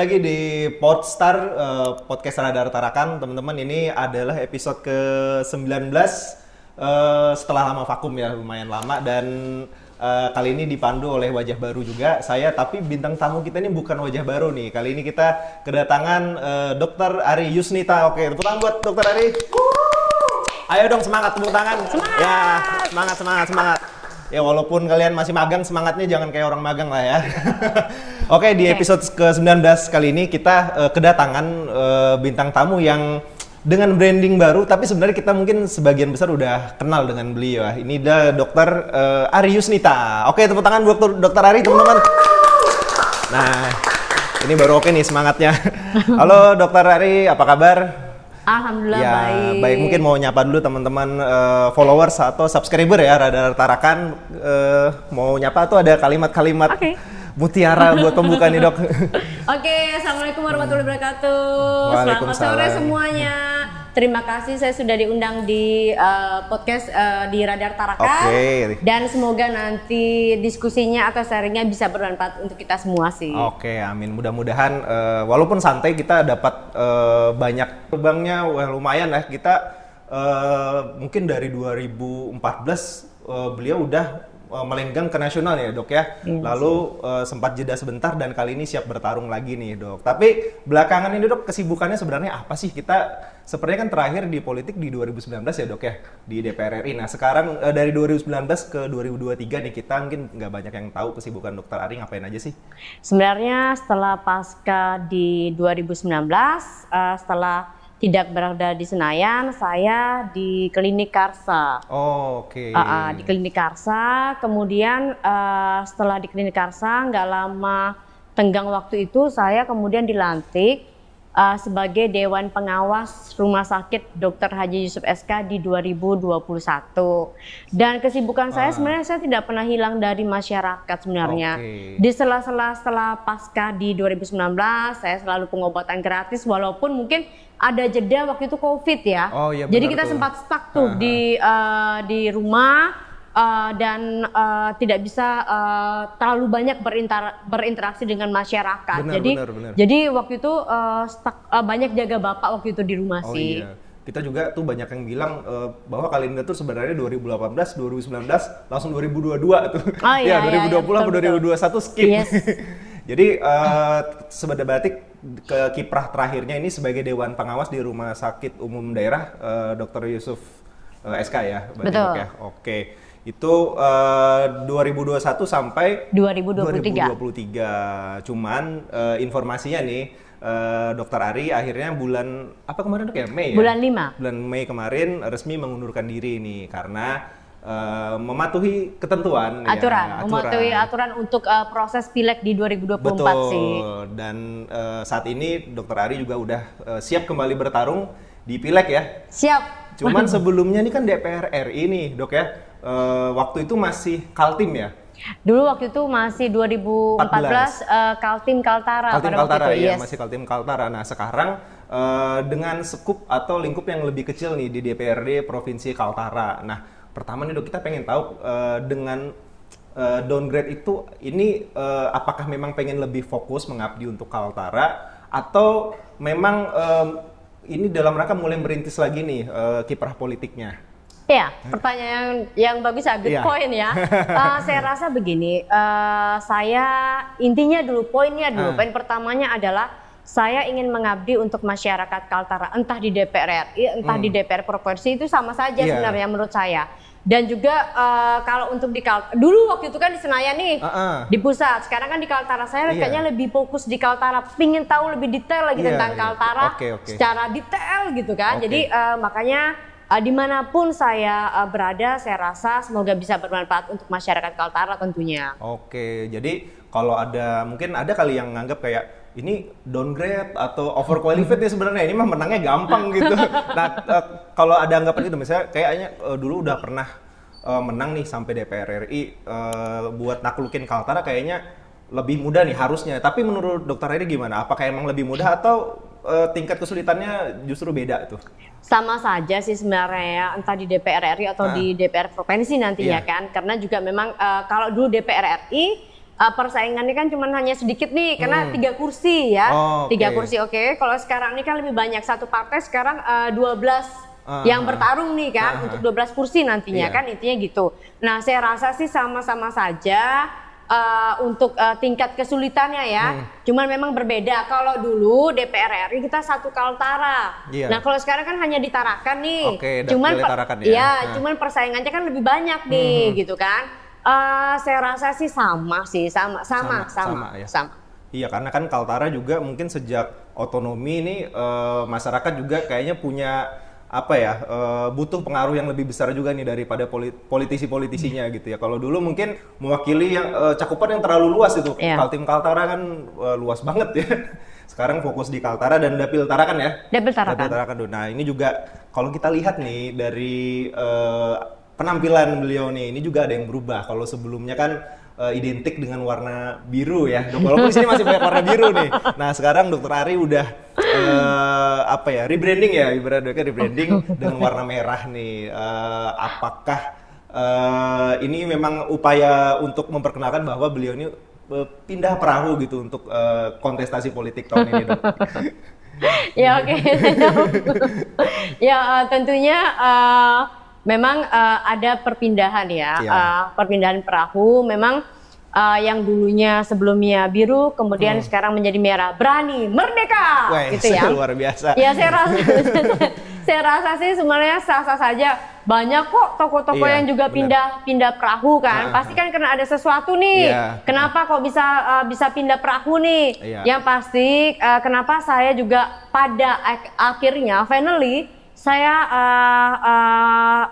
lagi di Podstar uh, podcast Radar Tarakan. Teman-teman ini adalah episode ke-19 uh, eh, setelah lama vakum ya, lumayan lama dan uh, kali ini dipandu oleh wajah baru juga saya tapi bintang tamu kita ini bukan wajah baru nih. Kali ini kita kedatangan uh, Dokter Ari Yusnita. Oke, tepuk tangan buat dokter Ari. Ayo dong semangat tepuk tangan. Semangat. Ya, semangat semangat semangat ya walaupun kalian masih magang semangatnya jangan kayak orang magang lah ya. Oke okay, di episode ke-19 kali ini kita uh, kedatangan uh, bintang tamu yang dengan branding baru tapi sebenarnya kita mungkin sebagian besar udah kenal dengan beliau. Ya. Ini adalah dokter uh, Ari Yusnita. Oke, okay, tepuk tangan buat dokter Ari teman-teman. Nah, ini baru oke nih semangatnya. Halo dokter Ari, apa kabar? Alhamdulillah ya, baik. Baik mungkin mau nyapa dulu teman-teman uh, followers atau subscriber ya radar tarakan uh, eh, mau nyapa tuh ada kalimat-kalimat okay. mutiara buat pembuka nih dok. Oke, okay, assalamualaikum warahmatullahi wabarakatuh. Selamat sore semuanya. Terima kasih saya sudah diundang di uh, podcast uh, di Radar Taraka Okay. Dan semoga nanti diskusinya atau sharingnya bisa bermanfaat untuk kita semua sih. Oke, okay, amin. Mudah-mudahan uh, walaupun santai kita dapat uh, banyak lubangnya well, lumayan lah kita uh, mungkin dari 2014 uh, beliau udah uh, melenggang ke nasional ya dok ya. Iya, Lalu uh, sempat jeda sebentar dan kali ini siap bertarung lagi nih dok. Tapi belakangan ini dok kesibukannya sebenarnya apa sih kita? Sepertinya kan terakhir di politik di 2019 ya dok ya di DPR RI. Nah sekarang uh, dari 2019 ke 2023 nih kita mungkin nggak banyak yang tahu kesibukan dokter Ari ngapain aja sih? Sebenarnya setelah pasca di 2019 uh, setelah tidak berada di Senayan, saya di klinik Karsa. Oh, oke. Okay. Uh, uh, di klinik Karsa, kemudian uh, setelah di klinik Karsa nggak lama tenggang waktu itu saya kemudian dilantik uh, sebagai Dewan Pengawas Rumah Sakit Dr. Haji Yusuf SK di 2021. Dan kesibukan uh. saya ah. sebenarnya saya tidak pernah hilang dari masyarakat sebenarnya. Okay. Di sela-sela setelah pasca di 2019 saya selalu pengobatan gratis walaupun mungkin ada jeda waktu itu covid ya. Oh iya. Jadi kita tuh. sempat stuck tuh uh -huh. di uh, di rumah uh, dan uh, tidak bisa uh, terlalu banyak berinter berinteraksi dengan masyarakat. Benar, jadi benar, benar. jadi waktu itu uh, stuck, uh, banyak jaga bapak waktu itu di rumah oh, sih. Iya kita juga tuh banyak yang bilang uh, bahwa kalender tuh sebenarnya 2018, 2019, langsung 2022 tuh. Oh, iya, ya, 2020 iya, iya, iya atau 2021 skip. Yes. Jadi uh, sebenarnya batik ke kiprah terakhirnya ini sebagai dewan pengawas di Rumah Sakit Umum Daerah uh, eh, Dr. Yusuf uh, eh, SK ya, Betul. ya. Oke. Itu eh, uh, 2021 sampai 2023. 2023. Cuman uh, informasinya nih Uh, Dokter Ari akhirnya bulan apa kemarin tuh ya? Mei ya? Bulan 5. Bulan Mei kemarin resmi mengundurkan diri nih karena uh, mematuhi ketentuan ya, aturan, ya, aturan. mematuhi aturan untuk uh, proses pileg di 2024 Betul. sih. Betul. Dan uh, saat ini Dokter Ari juga udah uh, siap kembali bertarung di pileg ya. Siap. Cuman sebelumnya ini kan DPR RI nih, Dok ya. Uh, waktu itu masih Kaltim ya. Dulu waktu itu masih 2014 uh, Kaltim Kaltara Kaltim Kaltara itu, iya yes. masih Kaltim Kaltara. Nah, sekarang dengan sekup atau lingkup yang lebih kecil nih di DPRD Provinsi Kaltara. Nah, pertama nih dok kita pengen tahu uh, dengan uh, downgrade itu ini uh, apakah memang pengen lebih fokus mengabdi untuk Kaltara atau memang um, ini dalam rangka mulai merintis lagi nih uh, kiprah politiknya? Ya, pertanyaan yang bagus ya, good yeah. point ya. uh, saya rasa begini, uh, saya intinya dulu, poinnya dulu, uh. poin pertamanya adalah saya ingin mengabdi untuk masyarakat Kaltara, entah di DPR RI, entah hmm. di DPR provinsi itu sama saja yeah. sebenarnya menurut saya dan juga uh, kalau untuk di kal dulu waktu itu kan di Senayan nih uh -uh. di pusat sekarang kan di Kaltara saya yeah. kayaknya lebih fokus di Kaltara pingin tahu lebih detail lagi yeah, tentang yeah. Kaltara okay, okay. secara detail gitu kan okay. jadi uh, makanya uh, dimanapun saya uh, berada saya rasa semoga bisa bermanfaat untuk masyarakat Kaltara tentunya oke okay, jadi kalau ada mungkin ada kali yang nganggap kayak ini downgrade atau overqualified ya sebenarnya ini mah menangnya gampang gitu. Nah eh, kalau ada anggapan itu misalnya kayaknya uh, dulu udah pernah uh, menang nih sampai DPR RI uh, buat naklukin Kaltara kayaknya lebih mudah nih harusnya. Tapi menurut dokter Eri gimana? Apakah emang lebih mudah atau uh, tingkat kesulitannya justru beda tuh? Sama saja sih sebenarnya ya, entah di DPR RI atau nah. di DPR provinsi nantinya yeah. kan. Karena juga memang uh, kalau dulu DPR RI uh, persaingannya kan cuma hanya sedikit nih karena hmm. tiga kursi ya. Oh, okay. Tiga kursi. Oke, okay. kalau sekarang ini kan lebih banyak satu partai sekarang uh, 12 uh, yang ah. bertarung nih kan uh, uh, untuk 12 ah. kursi nantinya iya. kan intinya gitu. Nah, saya rasa sih sama-sama saja uh, untuk uh, tingkat kesulitannya ya. Hmm. Cuman memang berbeda. Kalau dulu DPR RI kita satu kaltara. Iya. Nah, kalau sekarang kan hanya ditarakan nih. Oke, cuman per, ya. ya. cuman persaingannya kan lebih banyak nih hmm. hmm, hmm. gitu kan. Uh, saya rasa sih sama sih, sama, sama, sama, sama. sama, ya. sama. Iya, karena kan Kaltara juga mungkin sejak otonomi ini uh, masyarakat juga kayaknya punya apa ya uh, butuh pengaruh yang lebih besar juga nih daripada politisi-politisinya gitu ya. Kalau dulu mungkin mewakili yang uh, cakupan yang terlalu luas itu. Yeah. Kaltim Kaltara kan uh, luas banget ya. Sekarang fokus di Kaltara dan Dapil Tarakan ya. Dapil Tarakan. Dapil Tarakan. Nah, ini juga kalau kita lihat nih dari penampilan beliau nih ini juga ada yang berubah. Kalau sebelumnya kan uh, identik dengan warna biru ya. Walaupun di sini masih banyak warna biru nih. Nah, sekarang Dokter Ari udah uh, apa ya? rebranding ya, ibaratnya rebranding dengan warna merah nih. Uh, apakah uh, ini memang upaya untuk memperkenalkan bahwa beliau ini pindah perahu gitu untuk uh, kontestasi politik tahun ini, Dok? ya oke, okay. ya uh, tentunya uh, memang uh, ada perpindahan ya, ya. Uh, perpindahan perahu. Memang uh, yang dulunya sebelumnya biru, kemudian hmm. sekarang menjadi merah. Berani, merdeka, Weh, gitu ya. Luar biasa. Ya saya rasa, saya, rasa sih sebenarnya sah-sah saja. Banyak kok toko-toko iya, yang juga pindah pindah perahu kan. Uh, Pasti kan karena ada sesuatu nih. Yeah. kenapa uh. kok bisa uh, bisa pindah perahu nih? Yeah. Yang pasti uh, kenapa saya juga pada ak akhirnya finally saya uh, uh,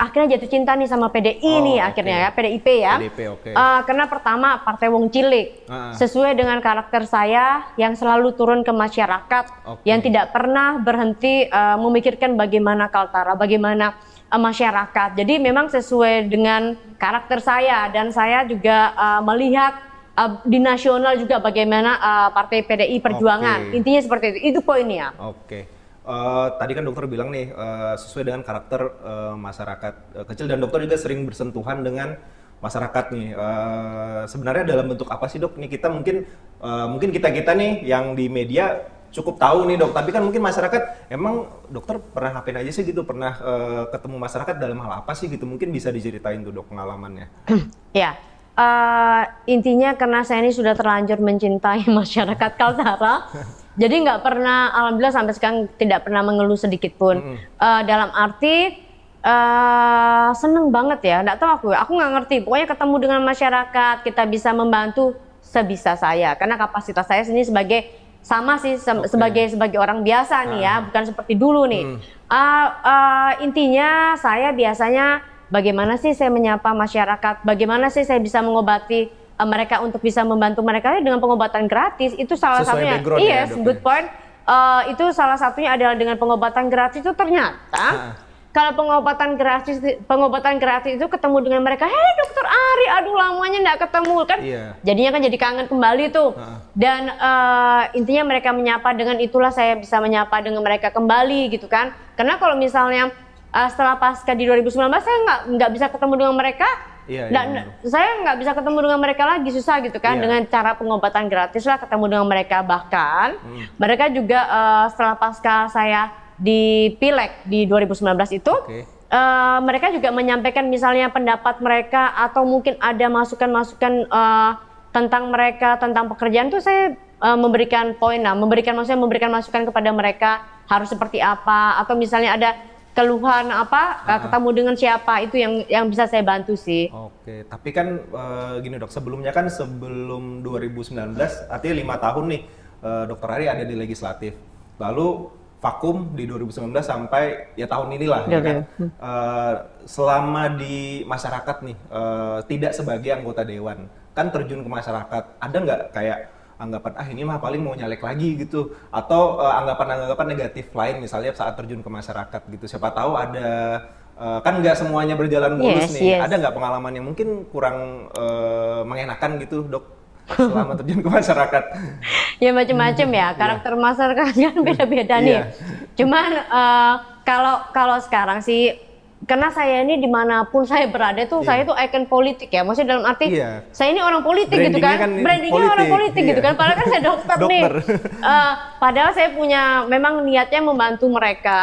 akhirnya jatuh cinta nih sama PDI oh, nih akhirnya ya PDIP ya. PDIP oke. Okay. Uh, eh, karena pertama partai wong cilik uh -uh. sesuai dengan karakter saya yang selalu turun ke masyarakat okay. yang tidak pernah berhenti uh, memikirkan bagaimana Kaltara, bagaimana uh, masyarakat. Jadi memang sesuai dengan karakter saya dan saya juga uh, melihat uh, di nasional juga bagaimana uh, partai PDI Perjuangan. Okay. Intinya seperti itu. Itu poinnya. Oke. Okay. Eh, tadi kan dokter bilang nih uh, sesuai dengan karakter uh, masyarakat uh, kecil dan dokter juga sering bersentuhan dengan masyarakat nih. Uh, sebenarnya dalam bentuk apa sih dok? Nih kita mungkin uh, mungkin kita kita nih yang di media cukup tahu nih dok. Tapi kan mungkin masyarakat emang dokter pernah ngapain aja sih gitu? Pernah uh, ketemu masyarakat dalam hal apa sih gitu? Mungkin bisa diceritain tuh dok pengalamannya. ya. Uh, intinya karena saya ini sudah terlanjur mencintai masyarakat Kaltara, jadi nggak pernah, alhamdulillah sampai sekarang tidak pernah mengeluh sedikit pun. Mm uh, dalam arti uh, seneng banget ya. Nggak tahu aku, aku nggak ngerti. Pokoknya ketemu dengan masyarakat, kita bisa membantu sebisa saya. Karena kapasitas saya sini sebagai sama sih se okay. sebagai sebagai orang biasa nih ya, ah. bukan seperti dulu nih. Mm. Uh, uh, intinya saya biasanya bagaimana sih saya menyapa masyarakat, bagaimana sih saya bisa mengobati Eh, mereka untuk bisa membantu mereka ya dengan pengobatan gratis itu salah Sesuai satunya ya, iya yes, good point uh, itu salah satunya adalah dengan pengobatan gratis itu ternyata ha kalau pengobatan gratis pengobatan gratis itu ketemu dengan mereka hei dokter Ari aduh lamanya nggak ketemu kan yeah. jadinya kan jadi kangen kembali tuh dan uh, intinya mereka menyapa dengan itulah saya bisa menyapa dengan mereka kembali gitu kan karena kalau misalnya uh, setelah pasca di 2019 saya nggak nggak bisa ketemu dengan mereka Iya, nah, iya, saya nggak bisa ketemu dengan mereka lagi susah gitu kan iya. dengan cara pengobatan gratis lah ketemu dengan mereka bahkan hmm. mereka juga uh, setelah pasca saya di pilek di 2019 itu okay. uh, eh, mereka juga menyampaikan misalnya pendapat mereka atau mungkin ada masukan-masukan uh, tentang mereka tentang pekerjaan tuh saya uh, memberikan poin lah memberikan maksudnya memberikan masukan kepada mereka harus seperti apa atau misalnya ada keluhan apa uh, ketemu dengan siapa itu yang yang bisa saya bantu sih. Oke, tapi kan uh, gini dok, sebelumnya kan sebelum 2019 artinya lima tahun nih uh, dokter Ari ada di legislatif. Lalu vakum di 2019 sampai ya tahun inilah ya, ya kan. Uh, selama di masyarakat nih uh, tidak sebagai anggota dewan kan terjun ke masyarakat ada nggak kayak anggapan ah ini mah paling mau nyalek lagi gitu atau eh, anggapan-anggapan uh, negatif lain misalnya saat terjun ke masyarakat gitu siapa tahu ada uh, kan nggak semuanya berjalan mulus yes, nih yes. ada nggak pengalaman yang mungkin kurang uh, mengenakan gitu dok selama terjun ke masyarakat ya macam-macam ya iya. karakter yeah. masyarakat kan iya. beda-beda nih iya. cuman uh, kalau kalau sekarang sih karena saya ini dimanapun saya berada tuh yeah. saya itu icon politik ya maksudnya dalam arti yeah. saya ini orang politik gitu kan, kan brandingnya politik, orang politik yeah. gitu iya. kan padahal kan saya dokter, dokter. nih eh, uh, padahal saya punya memang niatnya membantu mereka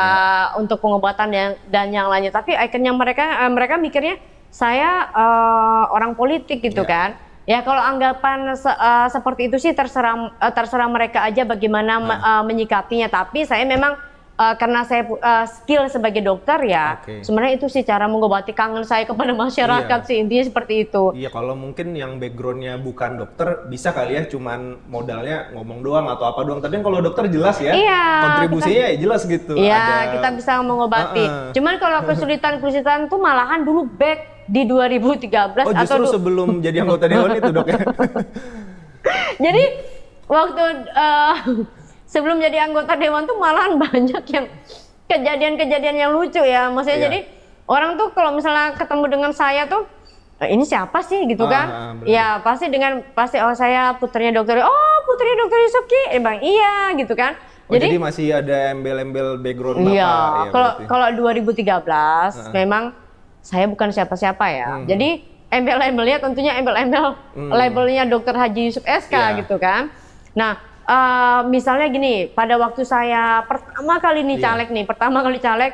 yeah. untuk pengobatan yang dan yang lainnya tapi ikonnya mereka uh, mereka mikirnya saya uh, orang politik gitu yeah. kan Ya kalau anggapan se uh, seperti itu sih terserah uh, terserah mereka aja bagaimana nah. uh, menyikapinya. Tapi saya memang uh, karena saya uh, skill sebagai dokter ya, okay. sebenarnya itu sih cara mengobati kangen saya kepada masyarakat iya. sih intinya seperti itu. Iya, kalau mungkin yang backgroundnya bukan dokter bisa kali ya cuman modalnya ngomong doang atau apa doang. Tapi kalau dokter jelas ya, iya, kontribusinya kita, ya jelas gitu. Iya, Ada, kita bisa mengobati. Uh -uh. Cuman kalau kesulitan-kesulitan tuh malahan dulu back di 2013 oh, atau sebelum jadi anggota dewan itu dok ya. jadi waktu uh, sebelum jadi anggota dewan tuh malahan banyak yang kejadian-kejadian yang lucu ya. Maksudnya iya. jadi orang tuh kalau misalnya ketemu dengan saya tuh eh, ini siapa sih gitu ah, kan? Ah, ya pasti dengan pasti oh saya putrinya dokter. Oh putrinya dokter Yusuki, eh bang iya gitu kan? Oh, jadi, jadi masih ada embel-embel background bapak. Iya kalau ya, kalau 2013 ah. memang saya bukan siapa-siapa ya. Hmm. Jadi embel-embelnya tentunya embel-embel hmm. labelnya dokter Haji Yusuf SK yeah. gitu kan? Nah uh, misalnya gini, pada waktu saya pertama kali nih iya. caleg yeah. nih, pertama kali caleg,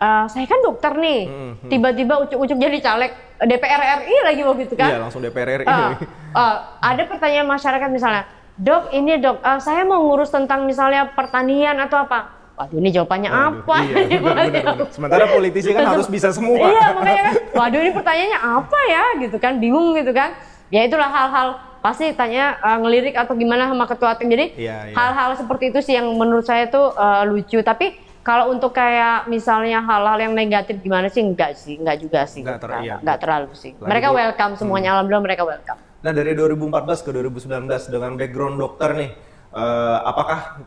uh, saya kan dokter nih, mm-hmm. tiba-tiba ucuk-ucuk jadi caleg eh, DPR RI lagi waktu itu kan? Iya, yeah, langsung DPR RI. Uh, uh, ada pertanyaan masyarakat misalnya, dok ini dok, uh, saya mau ngurus tentang misalnya pertanian atau apa? Waduh ini jawabannya waduh, apa? Iya, benar, benar, benar. Sementara politisi kan harus bisa semua. Iya makanya kan, waduh ini pertanyaannya apa ya gitu kan, bingung gitu kan. Ya itulah hal-hal pasti tanya uh, ngelirik atau gimana sama ketua tim. Jadi iya, iya. hal-hal yeah, yeah. seperti itu sih yang menurut saya itu uh, eh, lucu. Tapi kalau untuk kayak misalnya hal-hal yang negatif gimana sih enggak sih, enggak juga sih. Enggak, ter iya. terlalu sih. Lagi mereka welcome semuanya, hmm. alhamdulillah mereka welcome. Nah, dari 2014 ke 2019 dengan background dokter nih, uh, apakah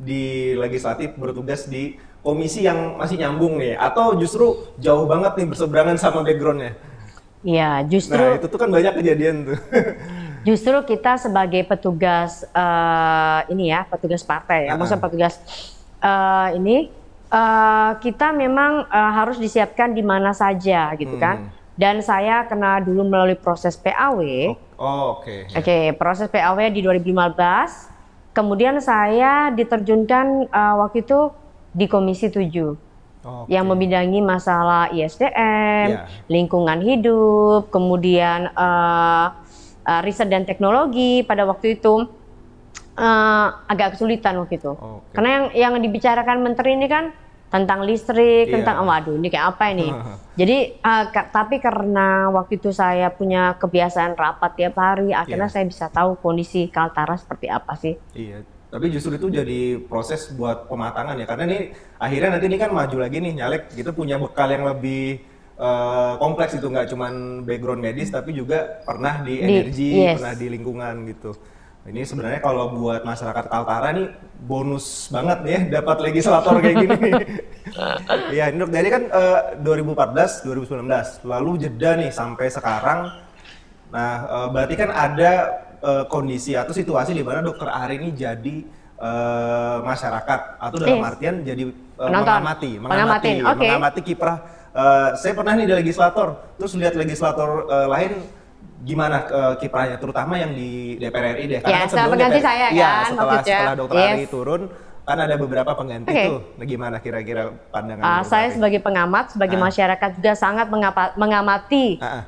di legislatif bertugas di komisi yang masih nyambung nih atau justru jauh banget nih berseberangan sama backgroundnya? Iya, justru. Nah, itu tuh kan banyak kejadian tuh. Justru kita sebagai petugas uh, ini ya, petugas partai ya, ah. maksudnya petugas uh, ini uh, kita memang uh, harus disiapkan di mana saja gitu kan. hmm. kan. Dan saya kena dulu melalui proses PAW. Oh, oh oke. Okay. Oke, okay, proses PAW di 2015. Kemudian saya diterjunkan uh, waktu itu di Komisi 7. Oh, okay. yang membidangi masalah ISDM, yeah. lingkungan hidup, kemudian uh, uh, riset dan teknologi pada waktu itu uh, agak kesulitan waktu itu. Oh, okay. Karena yang yang dibicarakan menteri ini kan tentang listrik, yeah. tentang waduh ini kayak apa ini. Jadi uh, tapi karena waktu itu saya punya kebiasaan rapat tiap hari, akhirnya yeah. saya bisa tahu kondisi Kaltara seperti apa sih. Iya. Yeah tapi justru itu jadi proses buat pematangan ya karena ini akhirnya nanti ini kan maju lagi nih nyalek gitu punya bekal yang lebih Eh, kompleks itu nggak cuman background medis tapi juga pernah di energi, yes. pernah di lingkungan gitu. Ini sebenarnya kalau buat masyarakat Kaltara nih bonus banget ya dapat legislator kayak gini. Iya, ini dari kan uh, 2014, 2019, lalu jeda nih sampai sekarang. Nah, uh, berarti kan ada uh, kondisi atau situasi di mana dokter Ari ini jadi uh, masyarakat atau dalam yes. artian jadi uh, mengamati, mengamati, okay. mengamati kiprah Uh, saya pernah nih di legislator, terus lihat legislator uh, lain gimana uh, kiprahnya, terutama yang di DPR RI deh. Karena ya, kan pengganti DPR, saya iya, kan, ya, setelah, maksudnya. setelah dokter yes. Ari turun, kan ada beberapa pengganti okay. tuh. Nah, gimana kira-kira pandangan? Uh, saya Ari? sebagai pengamat, sebagai ah. masyarakat juga sangat mengapa, mengamati ah. uh,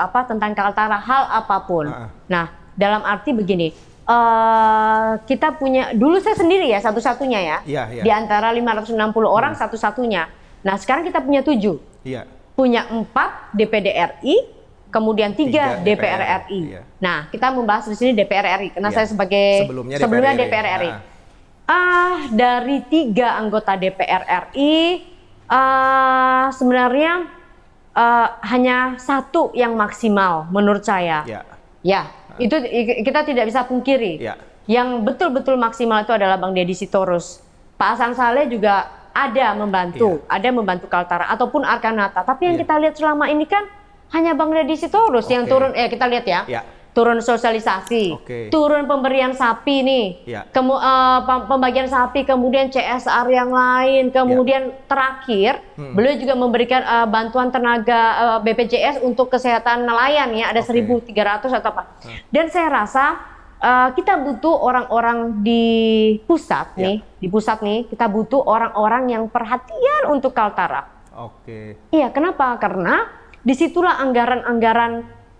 apa tentang kaltara hal apapun. Ah. Nah, dalam arti begini, uh, kita punya dulu saya sendiri ya satu-satunya ya, ya, ya. di antara 560 orang hmm. satu-satunya Nah sekarang kita punya tujuh. Iya. Punya empat DPD RI, kemudian tiga, DPR, RI. Iya. Nah kita membahas di sini DPR RI karena iya. saya sebagai sebelumnya, sebelumnya DPR, RI. Ah, Ah dari tiga anggota DPR RI uh, ah, sebenarnya uh, hanya satu yang maksimal menurut saya. Iya. Ya. nah. itu kita tidak bisa pungkiri. Ya. Yang betul-betul maksimal itu adalah Bang Deddy Sitorus. Pak Hasan Saleh juga ada membantu, iya. ada membantu Kaltara ataupun Arkanata. Tapi yang iya. kita lihat selama ini kan hanya Bangladesh terus okay. yang turun eh kita lihat ya. Iya. Turun sosialisasi, okay. turun pemberian sapi nih, ya. Kemu, uh, pembagian sapi, kemudian CSR yang lain, kemudian ya. terakhir hmm. beliau juga memberikan uh, bantuan tenaga uh, eh, BPJS untuk kesehatan nelayan ya ada okay. 1.300 atau apa. Hmm. Dan saya rasa uh, kita butuh orang-orang di pusat ya. nih, di pusat nih kita butuh orang-orang yang perhatian untuk Kaltara. Oke. Okay. Iya, kenapa? Karena disitulah anggaran-anggaran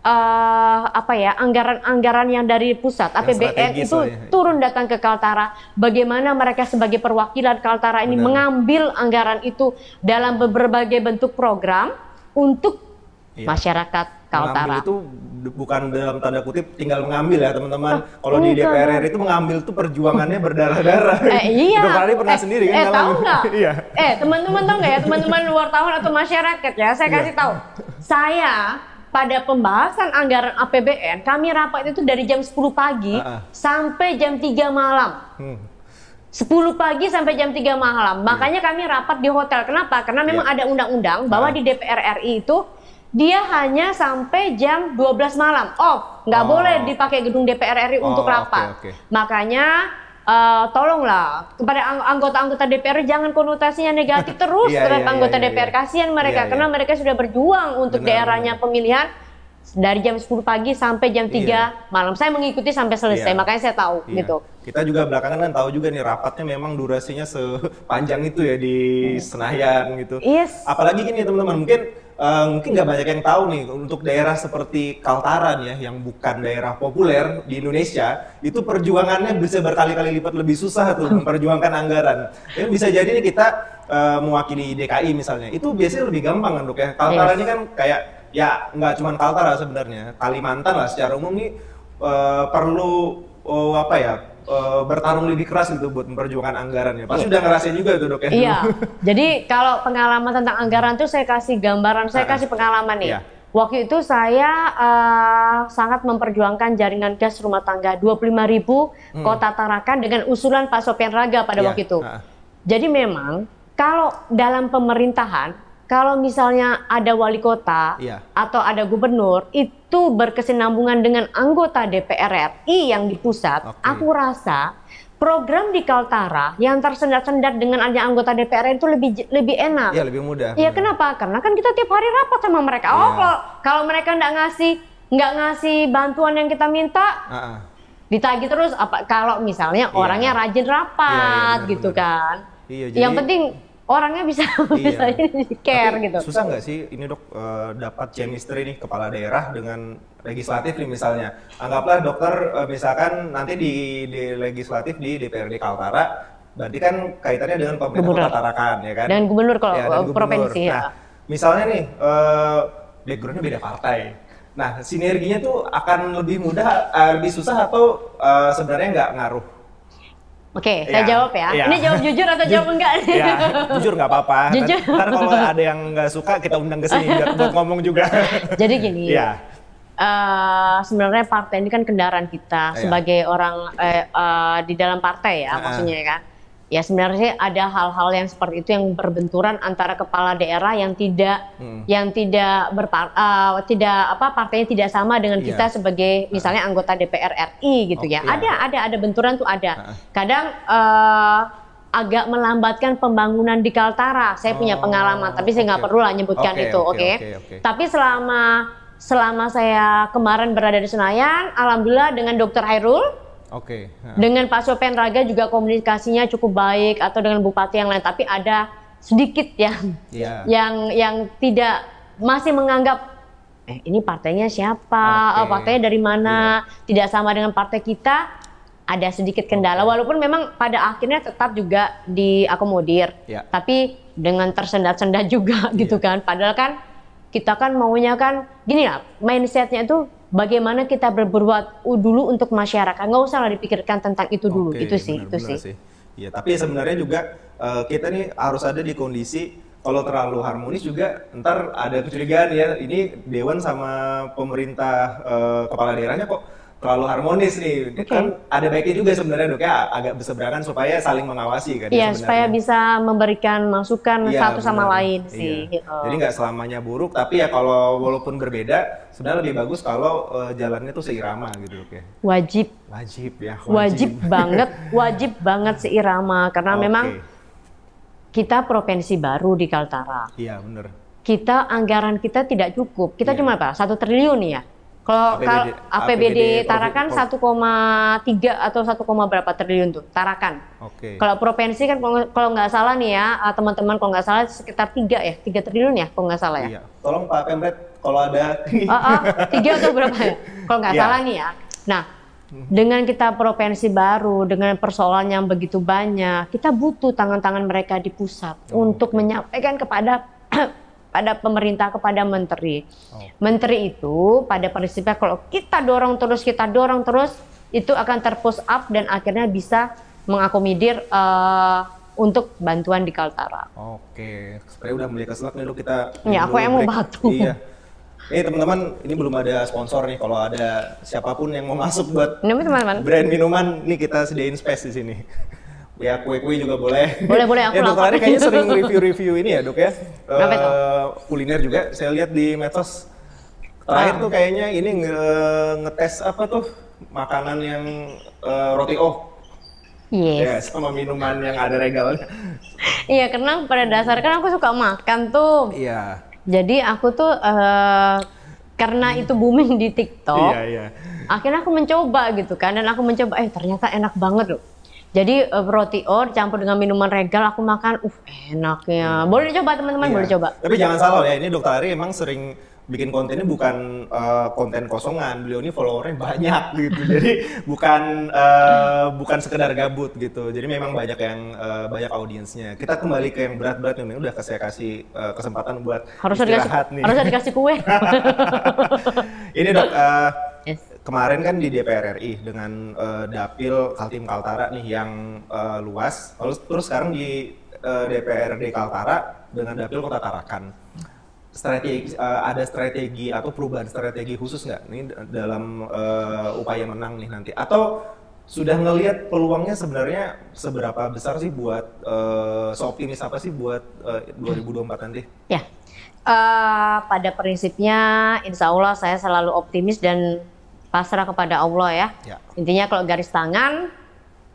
uh, apa ya, anggaran-anggaran yang dari pusat yang APBN itu ya. turun datang ke Kaltara. Bagaimana mereka sebagai perwakilan Kaltara ini Benar. mengambil anggaran itu dalam berbagai bentuk program untuk ya. masyarakat Kaltara. Mengambil itu bukan dalam tanda kutip tinggal mengambil ya teman-teman. Ah, Kalau di DPR RI itu mengambil itu perjuangannya berdarah-darah. Eh, iya. Dokter pernah eh, sendiri kan? Eh, tahu nggak? iya. Eh, teman-teman tahu nggak ya teman-teman wartawan atau masyarakat ya? Saya iya. kasih tahu. Saya pada pembahasan anggaran APBN, kami rapat itu dari jam 10 pagi uh -uh. sampai jam 3 malam. Hmm. 10 pagi sampai jam 3 malam. Iya. Makanya yeah. kami rapat di hotel. Kenapa? Karena memang yeah. ada undang-undang bahwa uh -huh. di DPR RI itu dia hanya sampai jam 12 malam Oh, nggak oh. boleh dipakai gedung DPR RI oh, untuk rapat okay, okay. makanya uh, tolonglah kepada anggota-anggota DPR jangan konotasinya negatif terus yeah, terhadap yeah, anggota yeah, DPR yeah. kasihan mereka yeah, yeah. karena mereka sudah berjuang untuk benar, daerahnya benar. pemilihan dari jam 10 pagi sampai jam 3 iya. yeah. malam. Saya mengikuti sampai selesai, yeah. makanya saya tahu yeah. gitu. Kita juga belakangan kan tahu juga nih rapatnya memang durasinya sepanjang itu ya di iya. Senayan gitu. Yes. Apalagi gini teman-teman, mungkin uh, mungkin nggak banyak yang tahu nih untuk daerah seperti Kaltaran ya yang bukan daerah populer di Indonesia itu perjuangannya bisa berkali-kali lipat lebih susah tuh memperjuangkan anggaran. Ini bisa jadi nih kita uh, mewakili DKI misalnya itu biasanya lebih gampang kan dok ya. Kaltaran yes. Iya. ini kan kayak ya nggak cuma Kaltara sebenarnya Kalimantan lah secara umum nih uh, perlu uh, apa ya Eh, bertarung lebih keras gitu buat memperjuangkan anggaran ya. Pasti iya. udah ngerasain juga tuh dok ya. Iya. Jadi kalau pengalaman tentang anggaran tuh saya kasih gambaran, saya ah. kasih pengalaman nih. Iya. Waktu itu saya uh, sangat memperjuangkan jaringan gas rumah tangga lima ribu hmm. kota Tarakan dengan usulan Pak Sopian Raga pada yeah. waktu itu. Uh. Jadi memang kalau dalam pemerintahan kalau misalnya ada wali kota ya. atau ada gubernur itu berkesinambungan dengan anggota DPR RI yang di pusat, okay. aku rasa program di Kaltara yang tersendat-sendat dengan adanya anggota DPR itu lebih lebih enak. Iya lebih mudah. Iya kenapa? Karena kan kita tiap hari rapat sama mereka. Oh ya. kalau kalau mereka nggak ngasih nggak ngasih bantuan yang kita minta. Uh -uh. Ditagi terus apa kalau misalnya yeah. orangnya rajin rapat yeah, yeah, bener, gitu bener. kan. Iya, jadi... Yang penting orangnya bisa iya. bisa care gitu. Susah nggak sih ini dok uh, dapat chemistry nih kepala daerah dengan legislatif nih misalnya. Anggaplah dokter uh, misalkan nanti di, di legislatif di DPRD Kaltara, berarti kan kaitannya dengan pemerintah Kota Tarakan ya kan? Dan gubernur kalau ya, dan eh, gubernur. provinsi ya. nah, Misalnya nih uh, backgroundnya beda partai. Nah sinerginya tuh akan lebih mudah, lebih susah atau uh, sebenarnya nggak ngaruh? Oke, okay, iya. saya jawab ya. ya. Ini jawab jujur atau jawab enggak? Ya, jujur nggak apa-apa. Jujur. Ntar kalau ada yang nggak suka kita undang ke sini buat ngomong juga. Jadi gini. Ya. Uh, sebenarnya partai ini kan kendaraan kita ya. sebagai orang eh, uh, di dalam partai ya, maksudnya ya kan ya sebenarnya ada hal-hal yang seperti itu yang berbenturan antara kepala daerah yang tidak hmm. yang tidak berpar uh, tidak apa partainya tidak sama dengan yeah. kita sebagai misalnya anggota DPR RI gitu okay. ya. Ada ada ada benturan tuh ada. Uh. Kadang uh, agak melambatkan pembangunan di Kaltara. Saya oh, punya pengalaman, tapi saya nggak okay. perlu lah nyebutkan okay, itu, oke? Okay, okay? okay, okay. Tapi selama selama saya kemarin berada di Senayan, alhamdulillah dengan Dokter Hairul Oke. Okay. Dengan Pak Sopen Raga juga komunikasinya cukup baik atau dengan bupati yang lain, tapi ada sedikit yang yeah. yang yang tidak masih menganggap eh ini partainya siapa, okay. oh, partainya dari mana, yeah. tidak sama dengan partai kita. Ada sedikit kendala, okay. walaupun memang pada akhirnya tetap juga diakomodir, yeah. tapi dengan tersendat-sendat juga yeah. gitu iya. kan. Padahal kan kita kan maunya kan gini lah mindsetnya itu bagaimana kita berbuat dulu untuk masyarakat. Nggak usah dipikirkan tentang itu dulu. Oke, itu sih, benar, itu benar sih. sih. Ya, tapi sebenarnya juga uh, kita nih harus ada di kondisi kalau terlalu harmonis juga ntar ada kecurigaan ya. Ini dewan sama pemerintah uh, kepala daerahnya kok terlalu harmonis nih. Okay. Kan ada baiknya juga sebenarnya dok ya agak berseberangan supaya saling mengawasi kan. Ya iya supaya bisa memberikan masukan yeah, satu bener. sama lain yeah. sih. Gitu. Jadi nggak selamanya buruk tapi ya kalau walaupun berbeda sebenarnya lebih bagus kalau uh, jalannya tuh seirama gitu dok ya. Wajib. Wajib ya. Wajib, wajib banget, wajib banget seirama karena okay. memang kita provinsi baru di Kaltara. Iya benar. Kita anggaran kita tidak cukup. Kita yeah. cuma apa? Satu triliun ya kalau APBD, APBD, satu Tarakan 1,3 atau 1, berapa triliun tuh Tarakan. Oke. Okay. Kalau provinsi kan kalau nggak salah nih ya eh, teman-teman kalau nggak salah sekitar tiga ya tiga triliun ya kalau nggak salah ya. Iya. Tolong Pak Pemret kalau ada. Oh, oh, 3 atau berapa ya? Kalau nggak yeah. salah nih ya. Nah dengan kita provinsi baru, dengan persoalan yang begitu banyak, kita butuh tangan-tangan mereka di pusat oh, untuk okay. menyampaikan kepada pada pemerintah kepada menteri. Oh. Menteri itu pada prinsipnya kalau kita dorong terus kita dorong terus itu akan terpush up dan akhirnya bisa mengakomodir uh, untuk bantuan di Kaltara. Oke, sebenarnya udah mulai keselak nih lo kita. Ya, aku yang mau batu. Iya. Eh teman-teman, ini belum ada sponsor nih. Kalau ada siapapun yang mau masuk buat teman -teman. brand minuman, nih kita sediain space di sini ya kue-kue juga boleh. Boleh boleh aku ya, lapar. Dok kayaknya sering review-review ini ya dok ya. Kenapa Uh, kuliner juga saya lihat di medsos. Terakhir ah. tuh kayaknya ini nge ngetes apa tuh makanan yang uh, roti oh. Yes. Ya, sama minuman yang ada regalnya. iya, karena pada dasarnya kan aku suka makan tuh. Iya. Jadi aku tuh uh, karena itu booming di TikTok. Iya, iya. Akhirnya aku mencoba gitu kan dan aku mencoba eh ternyata enak banget loh jadi uh, roti or campur dengan minuman regal aku makan, uh enaknya. Hmm. Boleh coba teman-teman, iya. boleh coba. Tapi jangan salah ya, ini dokter Ari emang sering bikin kontennya bukan uh, konten kosongan beliau ini followernya banyak gitu jadi bukan uh, bukan sekedar gabut gitu jadi memang banyak yang uh, banyak audiensnya kita kembali ke yang berat-berat nih. udah saya kasih uh, kesempatan buat harus istirahat dikasih, nih harus dikasih kue ini dok uh, yes kemarin kan di DPR RI dengan uh, dapil Kaltim Kaltara nih yang uh, luas terus terus sekarang di uh, eh, DPRD Kaltara dengan dapil Kota Tarakan strategi uh, ada strategi atau perubahan strategi khusus nggak nih dalam uh, upaya menang nih nanti atau sudah ngelihat peluangnya sebenarnya seberapa besar sih buat uh, apa sih buat uh, 2024 nanti? Ya, uh, pada prinsipnya insya Allah saya selalu optimis dan pasrah kepada Allah ya. ya. Intinya kalau garis tangan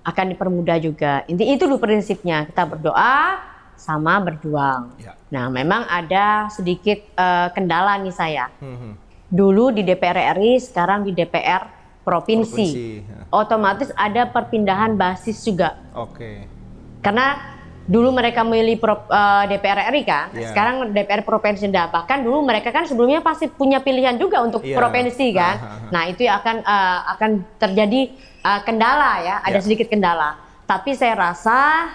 akan dipermudah juga. Inti itu dulu prinsipnya. Kita berdoa sama berjuang. Ya. Nah, memang ada sedikit uh, kendala nih saya. Hmm. hmm. Dulu di DPR RI, sekarang di DPR provinsi. provinsi. Ya. Otomatis ada perpindahan basis juga. Oke. Okay. Karena dulu mereka milih pro, uh, DPR RI kan, yeah. sekarang DPR provinsi dah. bahkan dulu mereka kan sebelumnya pasti punya pilihan juga untuk yeah. provinsi kan. Uh -huh. Nah itu akan uh, akan terjadi uh, kendala ya, ada yeah. sedikit kendala. Tapi saya rasa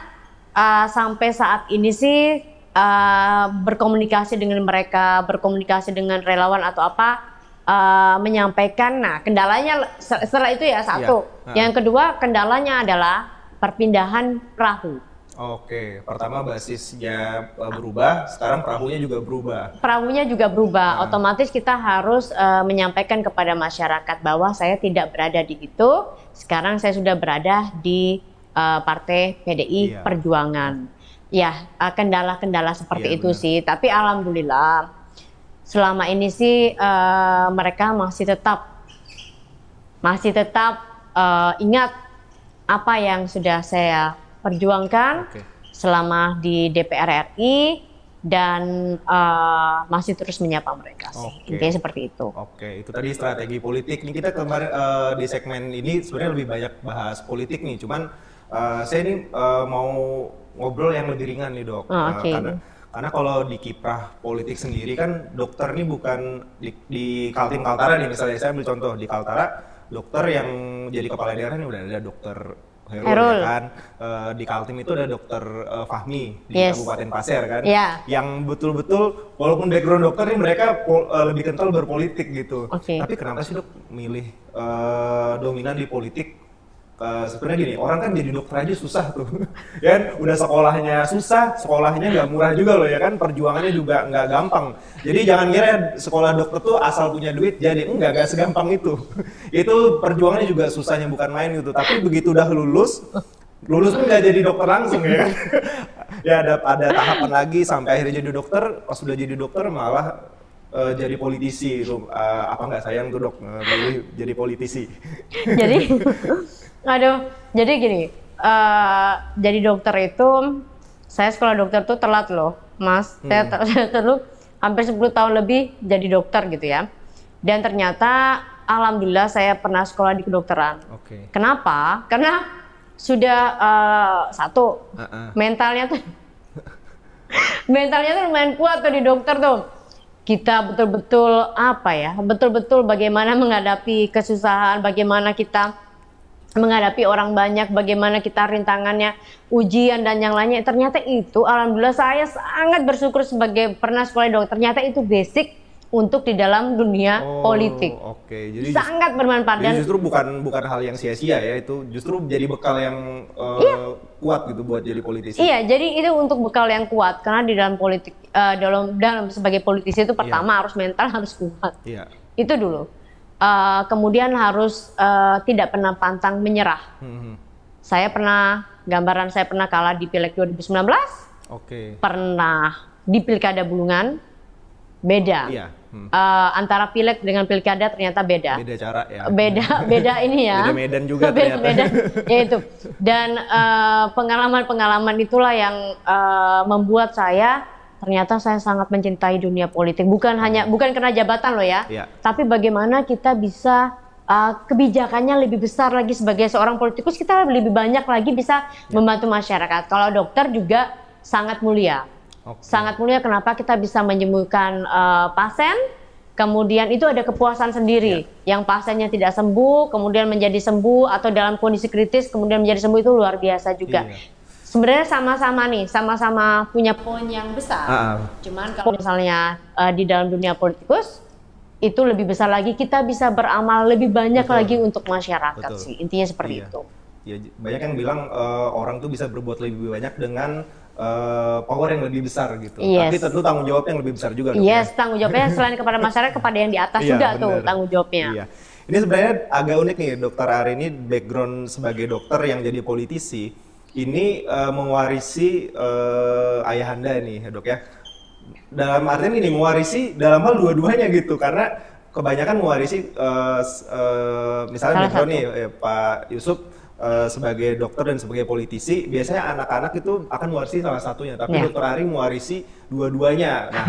uh, sampai saat ini sih uh, berkomunikasi dengan mereka, berkomunikasi dengan relawan atau apa. Uh, menyampaikan, nah kendalanya setelah itu ya satu. ya. Uh Yang kedua kendalanya adalah perpindahan perahu. Oke, pertama basisnya eh, berubah, sekarang perahunya juga berubah. Perahunya juga berubah, nah. otomatis kita harus uh, menyampaikan kepada masyarakat bahwa saya tidak berada di itu, sekarang saya sudah berada di uh, partai PDI iya. Perjuangan. Ya, kendala-kendala seperti iya, itu benar. sih, tapi alhamdulillah selama ini sih uh, mereka masih tetap masih tetap uh, ingat apa yang sudah saya perjuangkan okay. selama di DPR RI dan uh, masih terus menyapa mereka sih. Okay. Intinya seperti itu. Oke, okay. itu tadi strategi politik. Ini kita kemarin uh, di segmen ini sebenarnya lebih banyak bahas politik nih, cuman uh, saya ini uh, mau ngobrol yang lebih ringan nih, Dok. Oh, ah, okay. uh, karena karena kalau di kiprah politik sendiri kan dokter ini bukan di, di Kaltim Kaltara nih misalnya saya ambil contoh di Kaltara dokter yang jadi kepala daerah ini udah ada dokter Herul, Herul. Ya kan uh, di Kaltim itu ada dokter uh, Fahmi di yes. Kabupaten Pasir kan yeah. yang betul-betul walaupun background dokter ini mereka pol, uh, eh, lebih kental berpolitik gitu okay. tapi kenapa sih dok milih uh, dominan di politik Eh, sebenarnya gini orang kan jadi dokter aja susah tuh kan udah sekolahnya susah sekolahnya nggak murah juga loh ya kan perjuangannya juga nggak gampang jadi jangan kira sekolah dokter tuh asal punya duit jadi enggak nggak segampang itu itu perjuangannya juga susahnya bukan main gitu tapi begitu udah lulus lulus pun nggak jadi dokter langsung ya kan? ya ada ada tahapan lagi sampai akhirnya jadi dokter pas sudah jadi dokter malah uh, jadi politisi itu uh, eh, apa nggak sayang tuh dok uh, jadi politisi jadi Aduh, jadi gini, uh, jadi dokter itu saya sekolah dokter tuh telat loh, Mas. Hmm. Saya terlalu hampir 10 tahun lebih jadi dokter gitu ya. Dan ternyata alhamdulillah saya pernah sekolah di kedokteran. Okay. Kenapa? Karena sudah uh, satu uh -uh. mentalnya tuh mentalnya tuh lumayan kuat tuh di dokter tuh. Kita betul-betul apa ya? Betul-betul bagaimana menghadapi kesusahan, bagaimana kita menghadapi orang banyak, bagaimana kita rintangannya, ujian dan yang lainnya. Ternyata itu, alhamdulillah saya sangat bersyukur sebagai pernah sekolah dokter. Ternyata itu basic untuk di dalam dunia oh, politik. Oke, jadi sangat bermanfaat jadi dan justru bukan bukan hal yang sia-sia ya itu justru jadi bekal yang uh, iya. kuat gitu buat jadi politisi. Iya, jadi itu untuk bekal yang kuat karena di dalam politik uh, dalam dalam sebagai politisi itu pertama iya. harus mental harus kuat. Iya. Itu dulu uh, kemudian harus uh, tidak pernah pantang menyerah. Hmm. Saya pernah gambaran saya pernah kalah di Pileg 2019. Oke. Okay. Pernah di Pilkada Bulungan. Beda. Iya. Hmm. Uh, antara Pileg dengan Pilkada ternyata beda. Beda cara ya. Beda beda ini ya. Beda medan juga beda, ternyata. Beda, ya itu. Dan pengalaman-pengalaman uh, itulah yang uh, membuat saya ternyata saya sangat mencintai dunia politik. Bukan hanya bukan karena jabatan loh ya, ya. tapi bagaimana kita bisa uh, kebijakannya lebih besar lagi sebagai seorang politikus kita lebih banyak lagi bisa ya. membantu masyarakat. Kalau dokter juga sangat mulia. Okay. Sangat mulia kenapa kita bisa menyembuhkan uh, pasien kemudian itu ada kepuasan sendiri ya. yang pasiennya tidak sembuh kemudian menjadi sembuh atau dalam kondisi kritis kemudian menjadi sembuh itu luar biasa juga. Ya sebenarnya sama-sama nih, sama-sama punya poin yang besar. Uh -uh. Cuman kalau misalnya uh, di dalam dunia politikus itu lebih besar lagi kita bisa beramal lebih banyak Betul. lagi untuk masyarakat Betul. sih. Intinya seperti iya. itu. Ya, banyak yang bilang uh, orang tuh bisa berbuat lebih banyak dengan uh, power yang lebih besar gitu. Yes. Tapi tentu tanggung jawabnya yang lebih besar juga. Yes, tanggung jawabnya selain kepada masyarakat kepada yang di atas iya, juga bener. tuh tanggung jawabnya. Iya. Ini sebenarnya agak unik nih dokter Ari ini background sebagai dokter yang jadi politisi ini uh, mewarisi uh, anda nih ya, dok ya dalam artian ini mewarisi dalam hal dua-duanya gitu karena kebanyakan mewarisi uh, uh, misalnya background nih ya, Pak Yusuf uh, sebagai dokter dan sebagai politisi biasanya anak-anak itu akan mewarisi salah satunya tapi yeah. dokter Ari mewarisi dua-duanya nah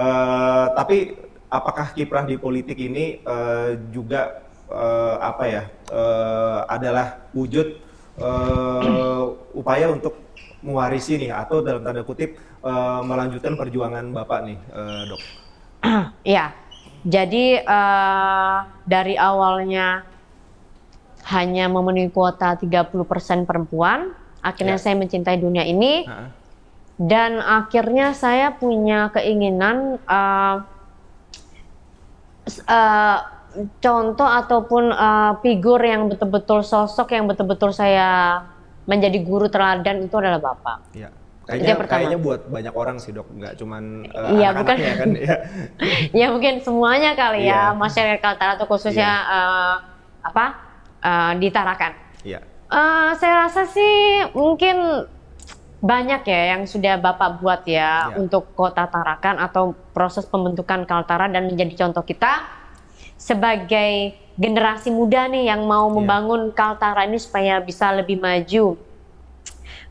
uh, tapi apakah kiprah di politik ini uh, juga uh, apa ya uh, adalah wujud uh, upaya untuk mewarisi nih atau dalam tanda kutip uh, melanjutkan perjuangan bapak nih uh, dok. Iya, jadi uh, dari awalnya hanya memenuhi kuota 30% perempuan, akhirnya ya. saya mencintai dunia ini ha. dan akhirnya saya punya keinginan uh, uh, contoh ataupun uh, figur yang betul-betul sosok yang betul-betul saya menjadi guru teladan itu adalah bapak. Iya. Kayaknya, pertama. kayaknya buat banyak orang sih dok, nggak cuman uh, ya, anak bukan. kan. ya. ya mungkin semuanya kali ya, ya. masyarakat atau khususnya ya. uh, apa uh, ditarakan. Ya. Uh, saya rasa sih mungkin banyak ya yang sudah Bapak buat ya, ya. untuk kota Tarakan atau proses pembentukan Kaltara dan menjadi contoh kita sebagai generasi muda nih yang mau iya. membangun yeah. Kaltara ini supaya bisa lebih maju.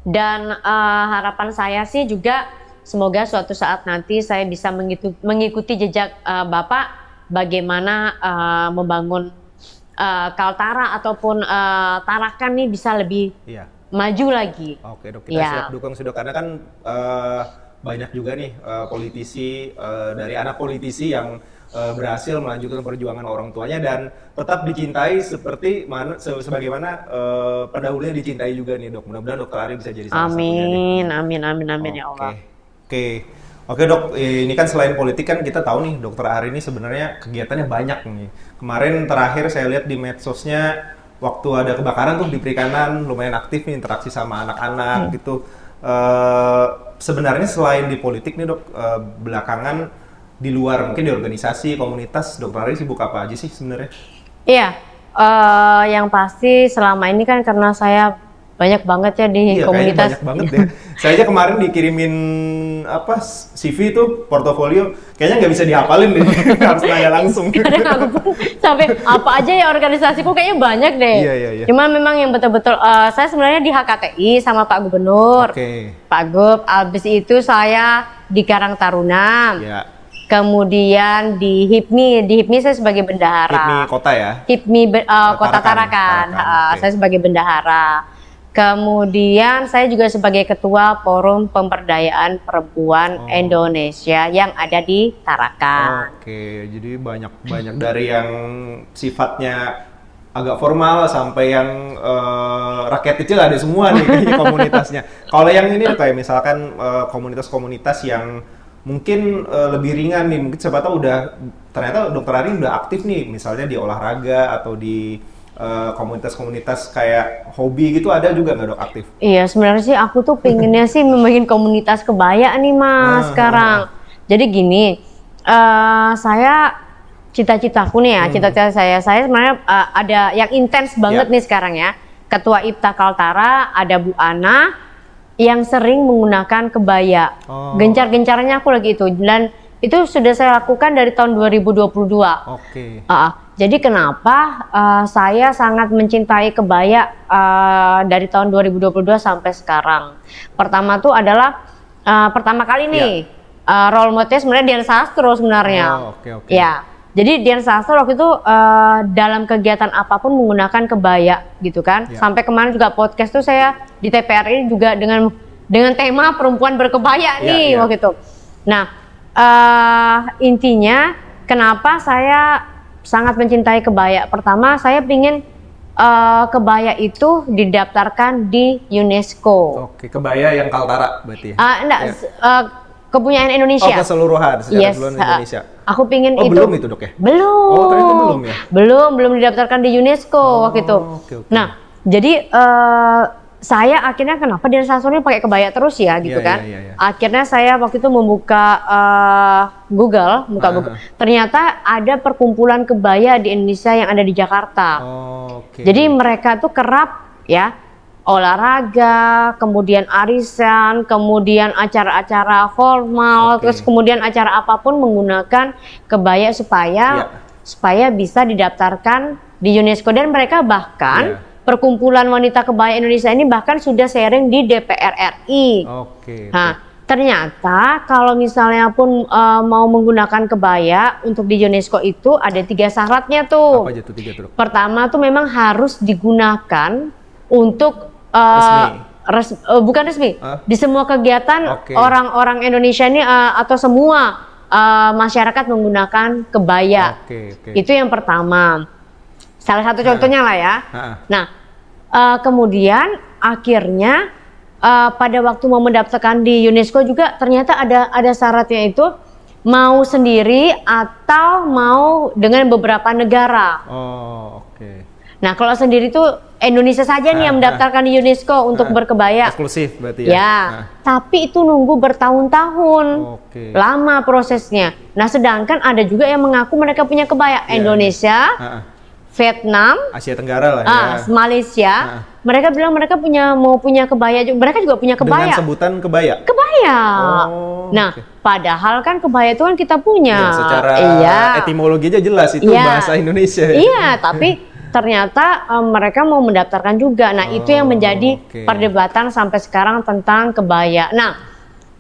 Dan uh, harapan saya sih juga semoga suatu saat nanti saya bisa mengitu, mengikuti jejak uh, Bapak bagaimana uh, membangun uh, Kaltara ataupun uh, Tarakan nih bisa lebih yeah. maju lagi. Oke, dok kita yeah. siap dukung sudah karena kan uh, banyak juga nih uh, politisi uh, dari anak politisi yang Eh, berhasil melanjutkan perjuangan orang tuanya dan tetap dicintai seperti mana se sebagaimana uh, pendahulunya dicintai juga nih dok. Mudah-mudahan dokter Ari bisa jadi salah amin, satunya. Amin, amin, amin, okay. ya Allah. Oke. Okay. Oke dok, ini kan selain politik kan kita tahu nih dokter Ari ini sebenarnya kegiatannya banyak nih. Kemarin terakhir saya lihat di medsosnya waktu ada kebakaran tuh di perikanan lumayan aktif nih interaksi sama anak-anak hmm. gitu. Uh, sebenarnya selain di politik nih dok, uh, belakangan di luar mungkin di organisasi komunitas dokter Ari sibuk apa aja sih sebenarnya? Iya, uh, yang pasti selama ini kan karena saya banyak banget ya di iya, komunitas. Banyak banget deh. Ya. saya aja kemarin dikirimin apa CV itu portofolio kayaknya nggak bisa dihafalin deh harus nanya langsung. sampai apa aja ya organisasiku kayaknya banyak deh. Iya iya iya. Cuma memang yang betul-betul uh, saya sebenarnya di HKTI sama Pak Gubernur. Okay. Pak Gub, abis itu saya di Karang Taruna. Iya Kemudian di HIPMI, di HIPMI saya sebagai bendahara. HIPMI kota ya? HIPMI uh, kota Tarakan, Tarakan. Uh, okay. saya sebagai bendahara. Kemudian saya juga sebagai ketua Forum Pemberdayaan Perempuan oh. Indonesia yang ada di Tarakan. Oke, jadi banyak banyak dari yang sifatnya agak formal sampai yang uh, rakyat kecil ada semua nih komunitasnya. Kalau yang ini kayak misalkan eh, komunitas-komunitas uh, komunitas -komunitas yang mungkin uh, lebih ringan nih mungkin siapa tahu udah ternyata dokter Ari udah aktif nih misalnya di olahraga atau di eh, komunitas-komunitas kayak hobi gitu ada juga nggak dok aktif? Iya sebenarnya sih aku tuh pinginnya sih membangun komunitas kebaya nih mas -huh. Ah, ah, ah. sekarang. Jadi gini uh, saya cita-citaku nih ya cita hmm. cita-cita saya saya sebenarnya uh, ada yang intens banget yeah. nih sekarang ya ketua Ipta Kaltara ada Bu Ana yang sering menggunakan kebaya. Oh. Gencar-gencarnya aku lagi itu dan itu sudah saya lakukan dari tahun 2022. Oke. Okay. Uh, jadi kenapa uh, saya sangat mencintai kebaya uh, dari tahun 2022 sampai sekarang? Pertama tuh adalah uh, pertama kali nih yeah. Iya. uh, role model sebenarnya Dian Sastro sebenarnya. Oh, oke okay, oke. Okay. Iya. Yeah jadi Dian Sastro waktu itu uh, dalam kegiatan apapun menggunakan kebaya gitu kan. Ya. Sampai kemarin juga podcast tuh saya di TPRI juga dengan dengan tema perempuan berkebaya ya, nih ya. waktu itu. Nah uh, intinya kenapa saya sangat mencintai kebaya. Pertama saya pingin uh, kebaya itu didaftarkan di UNESCO. Oke kebaya yang Kaltara berarti. Ya? Uh, enggak, ya. uh, kepunyaan Indonesia. Oh keseluruhan secara yes, keseluruhan Indonesia. Uh, Aku pingin oh, itu. belum itu dok ya? Belum. Oh ternyata belum ya? Belum, belum didaftarkan di UNESCO oh, waktu itu. Okay, okay. Nah, jadi uh, saya akhirnya kenapa dinosaurusnya pakai kebaya terus ya gitu yeah, iya, kan? Yeah, yeah, yeah. Akhirnya saya waktu itu membuka uh, Google, buka uh. Ah. Google. Ternyata ada perkumpulan kebaya di Indonesia yang ada di Jakarta. Oh, okay. Jadi mereka tuh kerap ya olahraga, kemudian arisan, kemudian acara-acara formal, okay. terus kemudian acara apapun menggunakan kebaya supaya yeah. supaya bisa didaftarkan di UNESCO dan mereka bahkan yeah. Perkumpulan Wanita Kebaya Indonesia ini bahkan sudah sharing di DPR RI. Oke. Okay, nah, ternyata kalau misalnya pun uh, mau menggunakan kebaya untuk di UNESCO itu ada tiga syaratnya tuh. Apa aja tuh tiga tuh? Pertama tuh memang harus digunakan untuk uh, resmi. Res, uh, bukan resmi. Huh? Di semua kegiatan orang-orang okay. Indonesia ini uh, atau semua uh, masyarakat menggunakan kebaya. Okay, okay. Itu yang pertama. Salah satu contohnya lah ya. Nah, uh, kemudian akhirnya uh, pada waktu mau mendaftarkan di UNESCO juga ternyata ada ada syaratnya itu mau sendiri atau mau dengan beberapa negara. Oh, oke. Okay. Nah, kalau sendiri tuh Indonesia saja nih yang ah, ah. mendaftarkan ah, di UNESCO untuk ah, berkebaya. Eksklusif berarti ya. Ya. Ah. Tapi itu nunggu bertahun-tahun. Okay. Lama prosesnya. Nah, sedangkan ada juga yang mengaku mereka punya kebaya yeah. Indonesia, ah, ah, Vietnam, Asia Tenggara lah ya. Malaysia. Ah. Mereka bilang mereka punya mau punya kebaya juga. Mereka juga punya kebaya. Dengan sebutan kebaya. Kebaya. Oh, nah, okay. Padahal kan kebaya itu kan kita punya. Ya, secara iya. etimologi aja jelas itu iya. bahasa Indonesia. Iya, tapi ternyata um, mereka mau mendaftarkan juga. Nah, oh, itu yang oh, menjadi okay. perdebatan sampai sekarang tentang kebaya. Nah,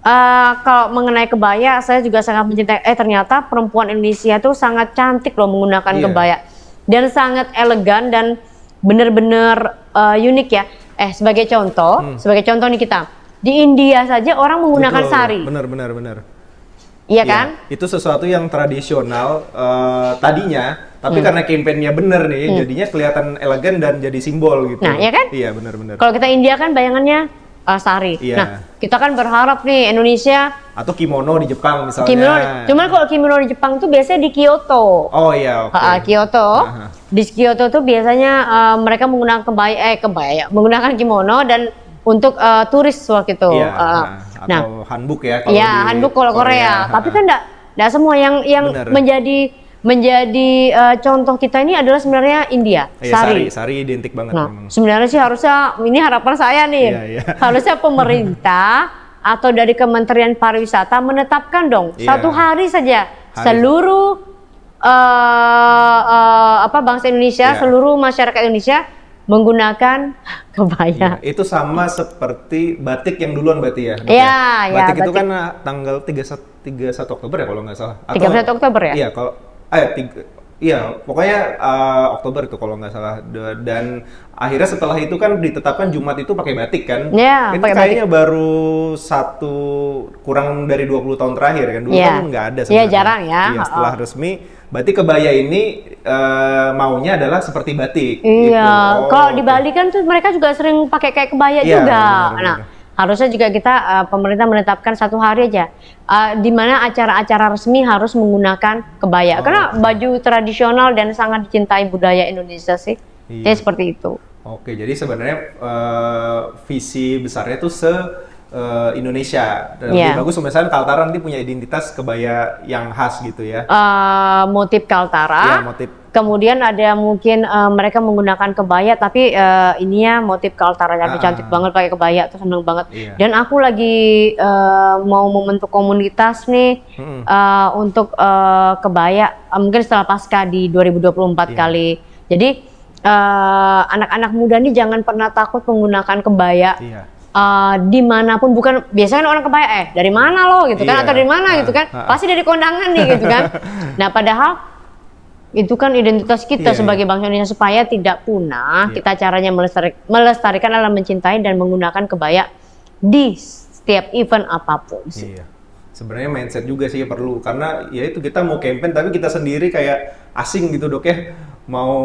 Uh, kalau mengenai kebaya, saya juga sangat mencintai. Eh ternyata perempuan Indonesia itu sangat cantik loh menggunakan yeah. kebaya dan sangat elegan dan benar-benar uh, unik ya. Eh sebagai contoh, hmm. sebagai contoh nih kita di India saja orang menggunakan Betul, sari. Benar, benar, benar. Iya ya, kan? Ya, itu sesuatu yang tradisional uh, tadinya, tapi hmm. karena kampanyenya bener nih, hmm. jadinya kelihatan elegan dan jadi simbol gitu. Nah, iya kan? Iya benar-benar. Kalau kita India kan bayangannya uh, sari. Iya. Nah, kita kan berharap nih Indonesia atau kimono di Jepang misalnya. Kimono, cuman kalau kimono di Jepang tuh biasanya di Kyoto. Oh iya. Okay. Kyoto. Uh-huh. Di Kyoto tuh biasanya uh, mereka menggunakan kebaya, eh kebaya, menggunakan kimono dan untuk uh, turis waktu itu. Iya. Uh, uh atau nah, hanbok ya kalau ya hanbok kalau Korea, Korea. tapi kan enggak enggak semua yang yang Bener. menjadi menjadi uh, contoh kita ini adalah sebenarnya India ya, sari. sari sari identik banget nah, memang. sebenarnya sih harusnya ini harapan saya nih iya, iya. harusnya pemerintah atau dari Kementerian Pariwisata menetapkan dong iya. satu hari saja hari. seluruh uh, uh, apa bangsa Indonesia seluruh masyarakat Indonesia menggunakan kebaya. Ya, itu sama seperti batik yang duluan berarti ya. Iya, ya? iya, Batik ya, itu kan eh, tanggal 31 31 Oktober ya kalau nggak salah. Atau 31 Oktober ya? Iya, kalau eh tiga, iya, pokoknya uh, Oktober itu kalau nggak salah dan akhirnya setelah itu kan ditetapkan Jumat itu pakai batik kan? Iya, yeah, kayaknya baru satu kurang dari 20 tahun terakhir ya kan. Dulu ya. kan nggak ada iya, sebenarnya. Iya, jarang ya. Iya, setelah oh. resmi Berarti kebaya ini e, maunya adalah seperti batik. Iya. Gitu. Oh, Kalau di Bali kan tuh mereka juga sering pakai kayak kebaya iya, juga. Benar, nah, benar. Nah, harusnya juga kita e, pemerintah menetapkan satu hari aja e, di mana acara-acara resmi harus menggunakan kebaya oh. karena baju tradisional dan sangat dicintai budaya Indonesia sih iya. jadi seperti itu oke jadi sebenarnya e, visi besarnya tuh se uh, Indonesia. Iya. Lebih yeah. bagus misalnya Kaltara nanti punya identitas kebaya yang khas gitu ya. Uh, motif Kaltara. Yeah, motif. Kemudian ada mungkin uh, mereka menggunakan kebaya tapi uh, ya motif Kaltara tapi uh, cantik ah. banget pakai kebaya tuh seneng banget. Yeah. Dan aku lagi uh, mau membentuk komunitas nih hmm. uh, untuk uh, kebaya uh, mungkin setelah pasca di 2024 yeah. Iya. kali. Jadi anak-anak uh, muda nih jangan pernah takut menggunakan kebaya. Yeah uh, dimanapun bukan biasanya kan orang kebaya eh dari mana lo gitu kan yeah. atau dari mana uh, gitu kan uh, uh. pasti dari kondangan nih gitu kan nah padahal itu kan identitas kita yeah, iya. sebagai bangsa Indonesia supaya tidak punah yeah. kita caranya melestarik, melestarikan adalah mencintai dan menggunakan kebaya di setiap event apapun sih. Yeah sebenarnya mindset juga sih perlu karena ya itu kita mau campaign tapi kita sendiri kayak asing gitu dok ya mau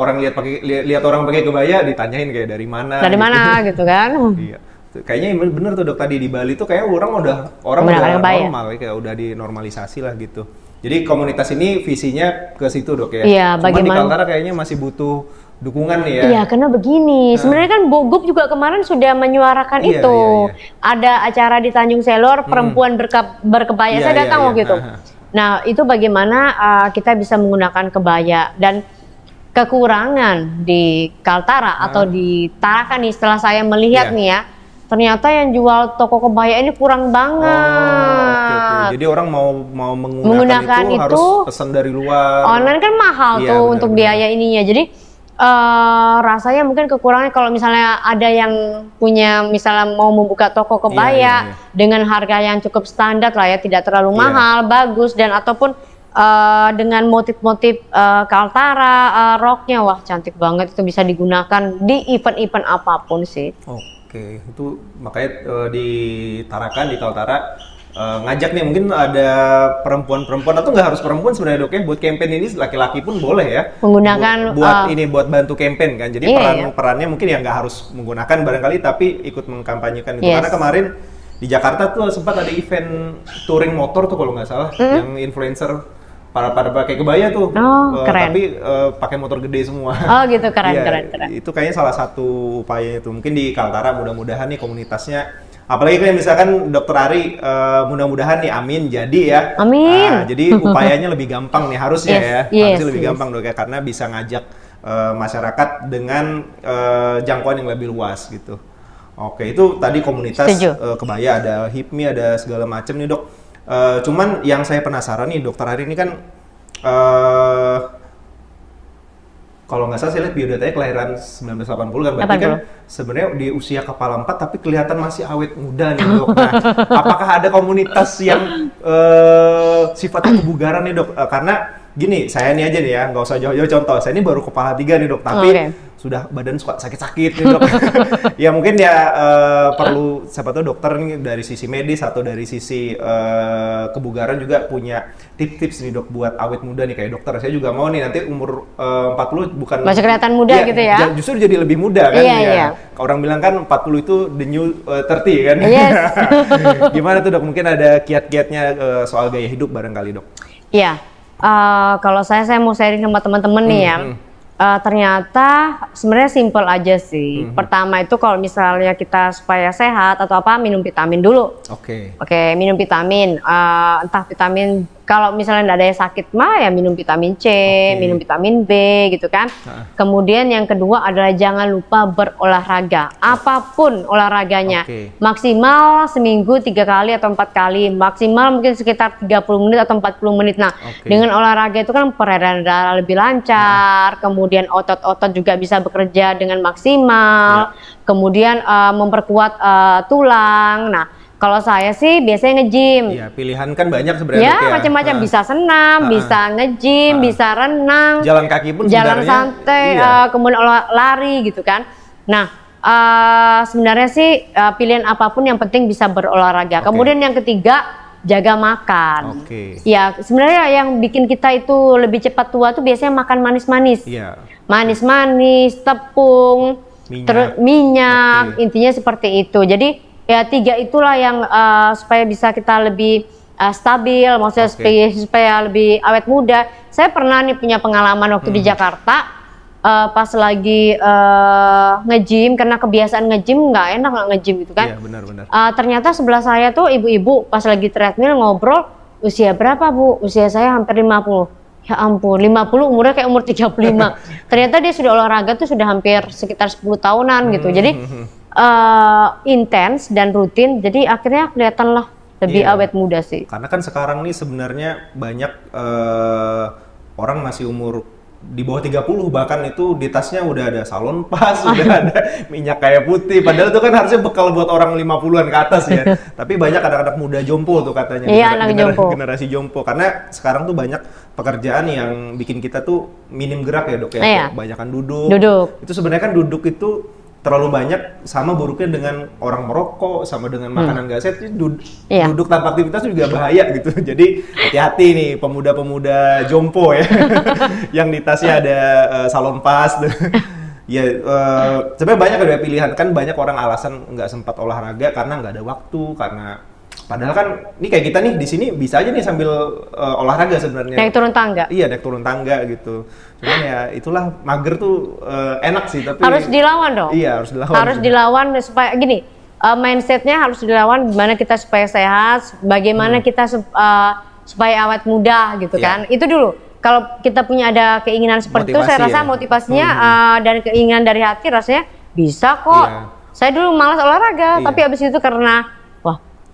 orang lihat pakai lihat, orang pakai kebaya ditanyain kayak dari mana dari gitu. mana gitu kan iya kayaknya bener tuh dok tadi di Bali tuh kayak orang udah orang Benar udah normal ya, kayak udah dinormalisasi lah gitu jadi komunitas ini visinya ke situ dok ya iya bagaimana di Kaltara kayaknya masih butuh dukungan nih ya iya karena begini nah. sebenarnya kan Bogup juga kemarin sudah menyuarakan iya, itu iya, iya. ada acara di Tanjung Selor hmm. perempuan berke, berkebaya iya, saya iya, datang iya, waktu itu Aha. nah itu bagaimana uh, kita bisa menggunakan kebaya dan kekurangan di Kaltara hmm. atau di Tarakan nih setelah saya melihat yeah. nih ya ternyata yang jual toko kebaya ini kurang banget. Oh, okay, okay. Jadi orang mau mau menggunakan, menggunakan itu, itu harus pesan dari luar. Online kan mahal yeah, tuh bener, untuk bener. biaya ininya. Jadi uh, rasanya mungkin kekurangan kalau misalnya ada yang punya misalnya mau membuka toko iya, kebaya yeah, yeah, yeah. dengan harga yang cukup standar lah ya, tidak terlalu iya. mahal, bagus dan ataupun uh, dengan motif-motif uh, eh, kaltara, uh, eh, roknya wah cantik banget itu bisa digunakan di event-event apapun sih. Oke, itu makanya uh, di Tarakan di Kaltara uh, ngajak nih mungkin ada perempuan-perempuan atau nggak harus perempuan sebenarnya dok ya buat campaign ini laki-laki pun boleh ya menggunakan Bu, buat uh, ini buat bantu campaign kan jadi iya, peran iya. perannya mungkin ya nggak harus menggunakan barangkali tapi ikut mengkampanyekan itu yes. karena kemarin di Jakarta tuh sempat ada event touring motor tuh kalau nggak salah mm -hmm. yang influencer para para pakai kebaya tuh. Oh, uh, keren. Tapi uh, pakai motor gede semua. Oh, gitu keren, ya, keren, keren. Itu kayaknya salah satu upaya itu. Mungkin di Kaltara mudah-mudahan nih komunitasnya apalagi kayak misalkan Dokter Ari uh, mudah-mudahan nih amin jadi ya. Amin. Uh, jadi upayanya lebih gampang nih harusnya yes, ya. harusnya yes, lebih yes. gampang dong ya karena bisa ngajak uh, masyarakat dengan uh, jangkauan yang lebih luas gitu. Oke, itu tadi komunitas uh, kebaya ada HIPMI ada segala macam nih, Dok. Eh, cuman yang saya penasaran nih dokter hari ini kan uh, kalau nggak salah saya lihat biodatanya kelahiran 1980 kan berarti 80. kan sebenarnya di usia kepala empat tapi kelihatan masih awet muda nih dok. Nah, apakah ada komunitas yang uh, eh, sifatnya kebugaran nih dok? Uh, karena gini saya ini aja nih ya nggak usah jauh-jauh contoh saya ini baru kepala tiga nih dok tapi oh, okay sudah badan suka sakit-sakit gitu. ya mungkin ya uh, perlu siapa tuh dokter nih dari sisi medis atau dari sisi uh, kebugaran juga punya tips-tips nih dok buat awet muda nih kayak dokter. Saya juga mau nih nanti umur eh, uh, 40 bukan masih kelihatan muda ya, gitu ya. Justru jadi lebih muda kan iya, ya. Iya. Orang bilang kan 40 itu the new uh, 30 kan. Yes. Gimana tuh dok? Mungkin ada kiat-kiatnya uh, soal gaya hidup barangkali dok. Iya. Uh, kalau saya saya mau sharing sama teman-teman nih ya. hmm, ya uh, ternyata sebenarnya simple aja sih. Mm-hmm. Pertama itu kalau misalnya kita supaya sehat atau apa minum vitamin dulu. Oke. Okay. Oke, okay, minum vitamin uh, entah vitamin kalau misalnya tidak ada yang sakit mah ya minum vitamin C, okay. minum vitamin B gitu kan. Nah. Kemudian yang kedua adalah jangan lupa berolahraga, oh. apapun olahraganya. Okay. Maksimal seminggu tiga kali atau empat kali, maksimal mungkin sekitar 30 menit atau 40 menit. Nah, okay. dengan olahraga itu kan peredaran darah lebih lancar, nah. kemudian otot-otot juga bisa bekerja dengan maksimal, ya. kemudian uh, memperkuat uh, tulang. Nah, kalau saya sih biasanya nge-gym. Iya, pilihan kan banyak sebenarnya. Ya, ya. macam-macam ya. bisa senam, uh, bisa nge-gym, bisa renang. Jalan kaki pun jalan santai, iya. uh, kemudian lari gitu kan. Nah, uh, sebenarnya sih uh, pilihan apapun yang penting bisa berolahraga. Okay. Kemudian yang ketiga jaga makan. Oke. Okay. Ya sebenarnya yang bikin kita itu lebih cepat tua tuh biasanya makan manis-manis. Iya. -manis. manis tepung, minyak, minyak okay. intinya seperti itu. Jadi ya tiga itulah yang uh, supaya bisa kita lebih uh, stabil maksudnya okay. supaya, supaya lebih awet muda saya pernah nih punya pengalaman waktu hmm. di Jakarta uh, pas lagi uh, nge-gym karena kebiasaan nge-gym nggak enak nggak nge-gym gitu kan. Iya benar-benar. Uh, ternyata sebelah saya tuh ibu-ibu pas lagi treadmill ngobrol usia berapa Bu? Usia saya hampir 50. Ya ampun, 50 umurnya kayak umur 35. ternyata dia sudah olahraga tuh sudah hampir sekitar 10 tahunan gitu. Hmm. Jadi uh, intens dan rutin jadi akhirnya kelihatan lah lebih yeah. awet muda sih karena kan sekarang nih sebenarnya banyak uh, orang masih umur di bawah 30 bahkan itu di tasnya udah ada salon pas, udah ada minyak kayu putih. Padahal itu kan harusnya bekal buat orang 50-an ke atas ya. Tapi banyak anak-anak muda jompo tuh katanya. Iya, anak generasi, jompo. Generasi jompo. Karena sekarang tuh banyak pekerjaan yang bikin kita tuh minim gerak ya, Dok ya. Iya. Banyakan duduk. Duduk. Itu sebenarnya kan duduk itu terlalu banyak sama buruknya dengan orang merokok sama dengan hmm. makanan hmm. gaset duduk, yeah. duduk tanpa aktivitas juga bahaya gitu jadi hati-hati nih pemuda-pemuda jompo ya yang di tasnya ada uh, salon pas ya uh, sebenarnya banyak ada pilihan kan banyak orang alasan nggak sempat olahraga karena nggak ada waktu karena Padahal kan ini kayak kita nih di sini bisa aja nih sambil uh, olahraga sebenarnya. Naik turun tangga. Iya, naik turun tangga gitu. Cuman ya itulah mager tuh uh, enak sih tapi harus dilawan dong. Iya, harus dilawan. Harus juga. dilawan supaya gini, uh, mindsetnya harus dilawan gimana kita supaya sehat, bagaimana hmm. kita uh, supaya awet muda gitu yeah. kan. Itu dulu. Kalau kita punya ada keinginan seperti Motivasi itu, saya rasa ya. motivasinya hmm. uh, dan keinginan dari hati rasanya bisa kok. Yeah. Saya dulu malas olahraga, yeah. tapi abis itu karena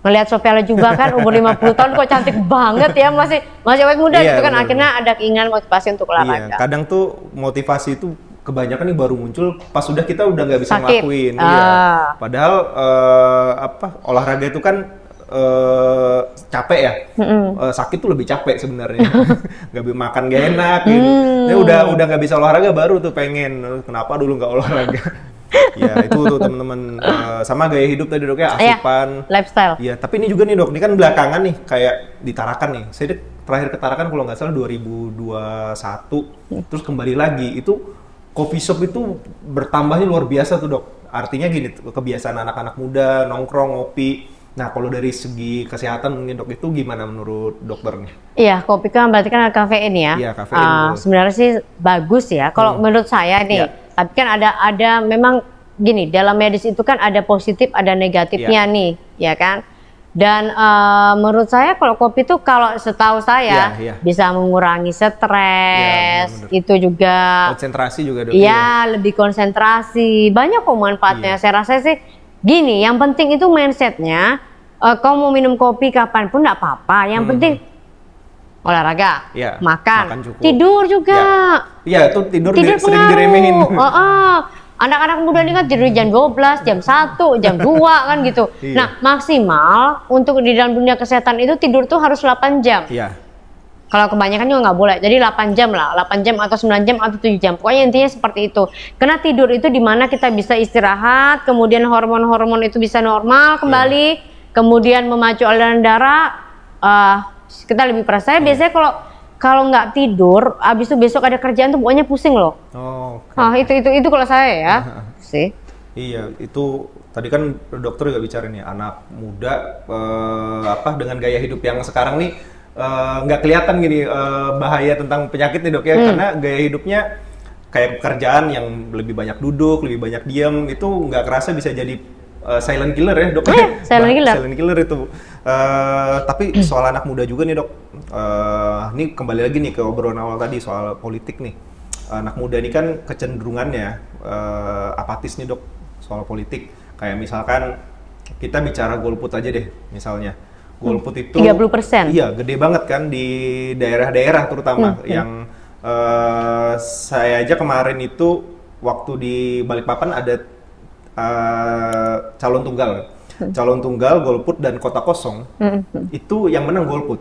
Melihat Sophia juga kan umur 50 tahun kok cantik banget ya masih masih awet muda iya, gitu kan bener. akhirnya ada keinginan motivasi untuk iya, olahraga. Iya, kadang tuh motivasi itu kebanyakan yang baru muncul pas sudah kita udah nggak bisa Sakit. ngelakuin. Uh. Iya. Ah. Padahal uh, apa olahraga itu kan uh, capek ya mm uh, sakit tuh lebih capek sebenarnya nggak bisa makan gak enak gitu mm. udah udah nggak bisa olahraga baru tuh pengen kenapa dulu nggak olahraga ya itu tuh teman-teman uh, eh, sama gaya hidup tadi dok ya iya, asupan ya, lifestyle ya tapi ini juga nih dok ini kan belakangan nih kayak ditarakan nih saya terakhir ketarakan kalau nggak salah 2021 hmm. terus kembali lagi itu coffee shop itu bertambahnya luar biasa tuh dok artinya gini kebiasaan anak-anak muda nongkrong ngopi Nah, kalau dari segi kesehatan mungkin dok itu gimana menurut dokternya? Iya, kopi kan berarti kan kafein ya. Iya, kafein. Uh, sebenarnya sih bagus ya. Kalau hmm. menurut saya nih, ya. Tapi kan ada ada memang gini dalam medis itu kan ada positif ada negatifnya yeah. nih ya kan dan uh, menurut saya kalau kopi itu kalau setahu saya yeah, yeah. bisa mengurangi stres yeah, ya, itu juga konsentrasi juga dok ya, ya lebih konsentrasi banyak kok manfaatnya yeah. saya rasa sih gini yang penting itu mindsetnya uh, kau mau minum kopi kapanpun nggak apa-apa yang hmm. penting hmm olahraga, ya, makan, makan cukup. tidur juga. Iya, ya, itu tidur, tidur di, sering diremehin. Oh, oh. Anak-anak muda ini kan tidur jam 12, jam 1, jam 2 kan gitu. Iya. Nah, maksimal untuk di dalam dunia kesehatan itu tidur tuh harus 8 jam. Iya. Kalau kebanyakan juga nggak boleh. Jadi 8 jam lah, 8 jam atau 9 jam atau 7 jam. Pokoknya intinya seperti itu. Karena tidur itu dimana kita bisa istirahat, kemudian hormon-hormon itu bisa normal kembali, iya. kemudian memacu aliran darah, uh, kita lebih perasa. Saya biasanya iya. kalau kalau nggak tidur, abis itu besok ada kerjaan tuh pokoknya pusing loh. Oh. Okay. Ah itu itu itu kalau saya ya iya. sih. Iya, itu tadi kan dokter juga bicara nih ya, anak muda eh, apa dengan gaya hidup yang sekarang nih eh, nggak eh, kelihatan gini eh, bahaya tentang penyakit nih dok ya hmm. karena gaya hidupnya kayak pekerjaan yang lebih banyak duduk, lebih banyak diam itu nggak kerasa bisa jadi uh, silent killer ya dok? Eh, silent killer. silent killer itu Eh, tapi soal anak muda juga nih dok, uh, ini kembali lagi nih ke obrolan awal tadi soal politik nih. Anak muda ini kan kecenderungannya uh, apatis nih dok soal politik. Kayak misalkan kita bicara golput aja deh misalnya. Golput itu 30%. Iya, gede banget kan di daerah-daerah terutama hmm. hmm. yang uh, saya aja kemarin itu waktu di Balikpapan ada uh, calon tunggal calon tunggal, golput dan kota kosong hmm. itu yang menang golput.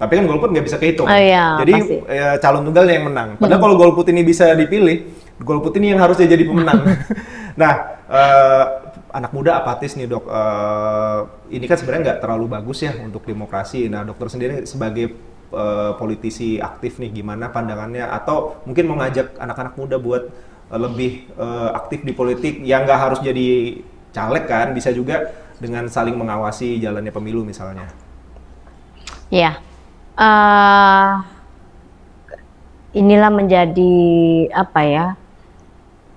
Tapi kan golput nggak bisa kehitung. Oh, iya, Jadi ya, calon tunggalnya yang menang. Padahal hmm. kalau golput ini bisa dipilih, golput ini yang harusnya jadi pemenang. nah, uh, anak muda apatis nih dok. Uh, ini kan sebenarnya nggak terlalu bagus ya untuk demokrasi. Nah, dokter sendiri sebagai uh, politisi aktif nih gimana pandangannya atau mungkin mengajak anak-anak muda buat lebih uh, aktif di politik yang nggak harus jadi caleg kan bisa juga dengan saling mengawasi jalannya pemilu misalnya? Ya, uh, inilah menjadi apa ya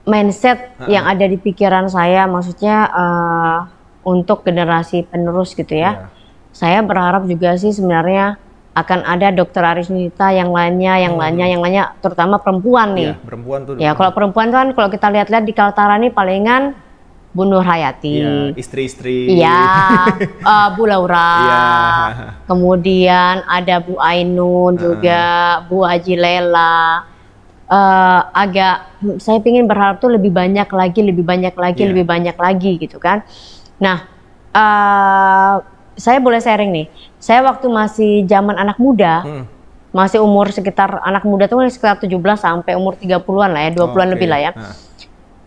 mindset uh -uh. yang ada di pikiran saya, maksudnya uh, untuk generasi penerus gitu ya. Yeah. Saya berharap juga sih sebenarnya akan ada dokter Arisnita yang lainnya, yang hmm. lainnya, yang lainnya, terutama perempuan nih. Ya, perempuan tuh. Ya, kalau perempuan kan kalau kita lihat-lihat di Kaltara nih palingan Bu Nur Hayati, ya, istri-istri, ya uh, Bu Laura, ya. kemudian ada Bu Ainun juga, uh. Bu Haji Lela. Uh, agak saya ingin berharap tuh lebih banyak lagi, lebih banyak lagi, yeah. lebih banyak lagi gitu kan. Nah, uh, saya boleh sharing nih. Saya waktu masih zaman anak muda, hmm. masih umur sekitar anak muda tuh sekitar 17 sampai umur 30-an lah ya, 20-an okay. lebih lah ya. Uh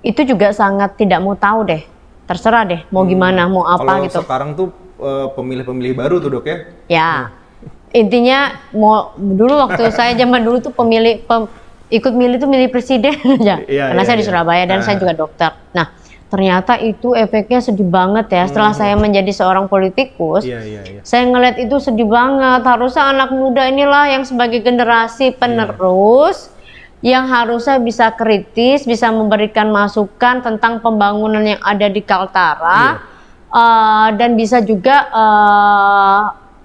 itu juga sangat tidak mau tahu deh terserah deh mau hmm. gimana mau apa Kalau gitu sekarang tuh eh, pemilih-pemilih baru tuh dok ya ya hmm. intinya mau dulu waktu saya zaman dulu tuh pemilih pem, ikut milih tuh milih presiden aja ya, karena ya, saya ya. di iya. Surabaya dan nah. saya ah. juga dokter nah ternyata itu efeknya sedih banget ya setelah hmm. saya menjadi seorang politikus ya, ya, ya. saya ngeliat itu sedih banget harusnya anak muda inilah yang sebagai generasi iya. penerus yang harusnya bisa kritis, bisa memberikan masukan tentang pembangunan yang ada di Kaltara, yeah. Iya. uh, dan bisa juga uh,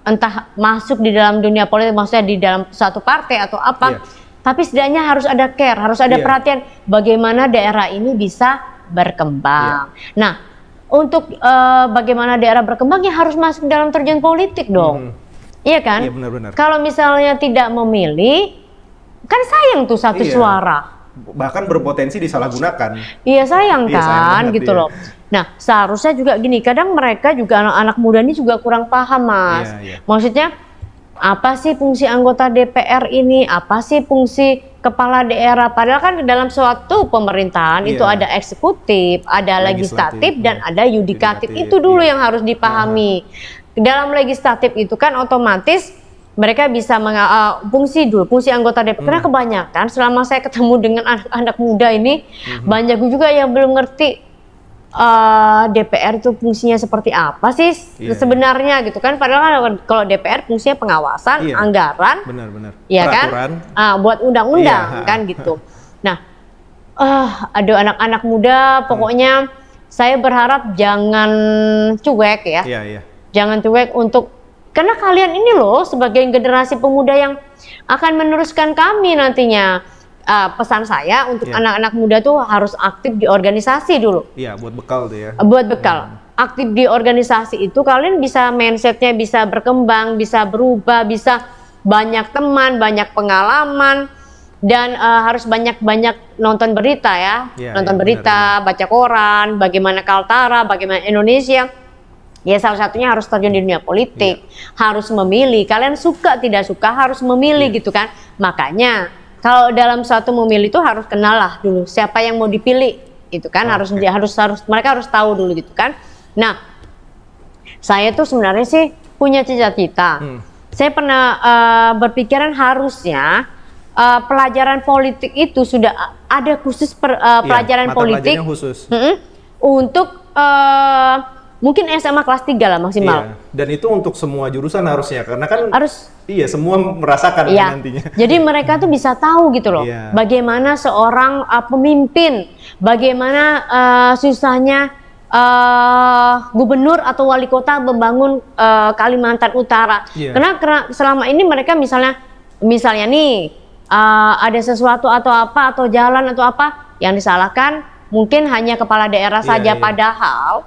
entah masuk di dalam dunia politik, maksudnya di dalam satu partai atau apa. Yeah. Tapi setidaknya harus ada care, harus ada yeah. perhatian bagaimana daerah ini bisa berkembang. Yeah. Nah, untuk uh, bagaimana daerah berkembangnya harus masuk dalam terjun politik dong. Mm. Iya kan? Iya benar-benar. Kalau misalnya tidak memilih, kan sayang tuh satu iya. suara bahkan berpotensi disalahgunakan. Iya sayang kan, iya, sayang kan, gitu iya. loh. Nah seharusnya juga gini, kadang mereka juga anak-anak muda ini juga kurang paham mas. Iya, iya. Maksudnya apa sih fungsi anggota DPR ini? Apa sih fungsi kepala daerah? Padahal kan dalam suatu pemerintahan iya. itu ada eksekutif, ada legislatif, legislatif dan iya. ada yudikatif. yudikatif. Itu dulu iya. yang harus dipahami. Iya. Dalam legislatif itu kan otomatis mereka bisa mengapa uh, eh, fungsi dulu fungsi anggota DPR hmm. karena kebanyakan selama saya ketemu dengan anak-anak muda ini hmm. banyak juga yang belum ngerti uh, DPR itu fungsinya seperti apa sih yeah. Iya. sebenarnya gitu kan padahal kan kalau DPR fungsinya pengawasan yeah. anggaran benar-benar ya kan uh, buat undang-undang yeah. kan gitu nah uh, eh, ada anak-anak muda pokoknya hmm. saya berharap jangan cuek ya yeah, yeah. jangan cuek untuk karena kalian ini loh sebagai generasi pemuda yang akan meneruskan kami nantinya. Uh, pesan saya untuk iya. anak-anak yeah. muda tuh harus aktif di organisasi dulu. Iya, buat bekal tuh ya. Buat bekal. Hmm. Aktif di organisasi itu kalian bisa mindsetnya bisa berkembang, bisa berubah, bisa banyak teman, banyak pengalaman dan uh, harus banyak-banyak nonton berita ya, ya nonton ya, berita, benar, benar. baca koran, bagaimana Kaltara, bagaimana Indonesia Ya salah satunya harus terjun di dunia politik, ya. harus memilih. Kalian suka tidak suka harus memilih ya. gitu kan. Makanya kalau dalam suatu memilih itu harus kenal lah dulu siapa yang mau dipilih gitu kan. Okay. Harus harus harus mereka harus tahu dulu gitu kan. Nah, saya tuh sebenarnya sih punya cita-cita. Hmm. Saya pernah uh, berpikiran harusnya uh, pelajaran politik itu sudah ada khusus per, uh, pelajaran mata politik khusus. Mm -mm, untuk uh, mungkin SMA kelas 3 lah maksimal. Iya. Dan itu untuk semua jurusan harusnya karena kan harus iya semua merasakan iya. nantinya. Jadi mereka tuh bisa tahu gitu loh iya. bagaimana seorang uh, pemimpin, bagaimana uh, susahnya uh, gubernur atau wali kota membangun uh, Kalimantan Utara. Iya. Karena, karena selama ini mereka misalnya misalnya nih uh, ada sesuatu atau apa atau jalan atau apa yang disalahkan mungkin hanya kepala daerah iya, saja iya. padahal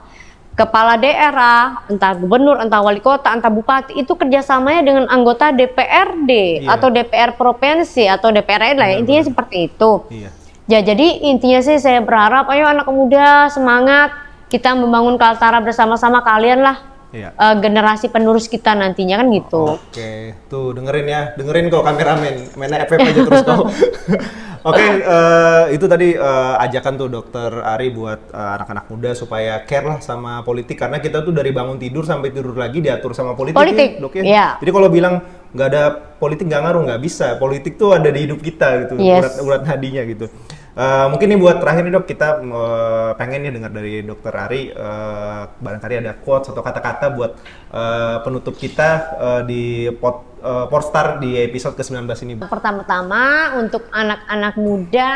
kepala daerah, entah gubernur, entah wali kota, entah bupati itu kerjasamanya dengan anggota DPRD iya. atau DPR provinsi atau DPR lain lah ya. Iya, intinya seperti itu. Iya. Ya jadi intinya sih saya berharap ayo anak muda semangat kita membangun Kaltara bersama-sama kalian lah iya. uh, generasi penerus kita nantinya kan gitu. Oke, tuh dengerin ya, dengerin kok kameramen, mainnya FF aja terus kok. Oke, okay, uh, eh, itu tadi uh, ajakan tuh dokter Ari buat anak eh, anak-anak muda supaya care lah sama politik karena kita tuh dari bangun tidur sampai tidur lagi diatur sama politik. Ya, politik, ya, dok ya. Yeah. Jadi kalau bilang nggak ada politik nggak ngaruh nggak bisa. Politik tuh ada di hidup kita gitu, yes. urat, urat hadinya gitu. Uh, mungkin ini buat terakhir nih dok, kita uh, pengen nih dengar dari dokter Ari uh, barangkali ada quote atau kata-kata buat uh, penutup kita uh, di pot uh, eh, Porstar di episode ke-19 ini? Pertama-tama untuk anak-anak muda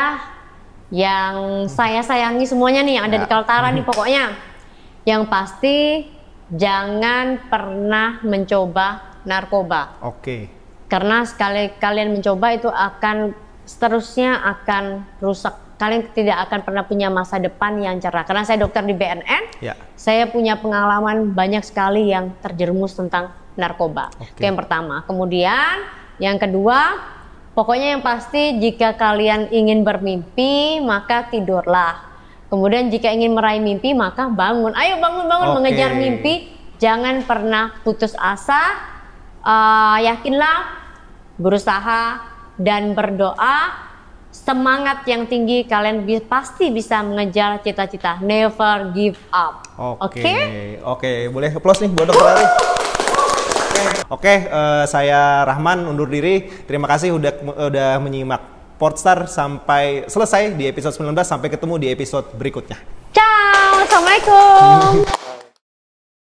yang saya sayangi semuanya nih yang ada ya. di Kaltara nih pokoknya yang pasti jangan pernah mencoba narkoba. Oke. Okay. Karena sekali kalian mencoba itu akan seterusnya akan rusak. Kalian tidak akan pernah punya masa depan yang cerah. Karena saya dokter di BNN, ya. saya punya pengalaman banyak sekali yang terjerumus tentang narkoba. Okay. Itu yang pertama. Kemudian yang kedua, pokoknya yang pasti jika kalian ingin bermimpi maka tidurlah. Kemudian jika ingin meraih mimpi maka bangun. Ayo bangun-bangun okay. mengejar mimpi. Jangan pernah putus asa. Uh, yakinlah, berusaha dan berdoa. Semangat yang tinggi kalian bi pasti bisa mengejar cita-cita. Never give up. Oke. Okay. Oke, okay? okay. boleh plus nih buat dokter Oke, uh, saya Rahman undur diri. Terima kasih udah udah menyimak Portstar sampai selesai di episode 19 sampai ketemu di episode berikutnya. Ciao, assalamualaikum.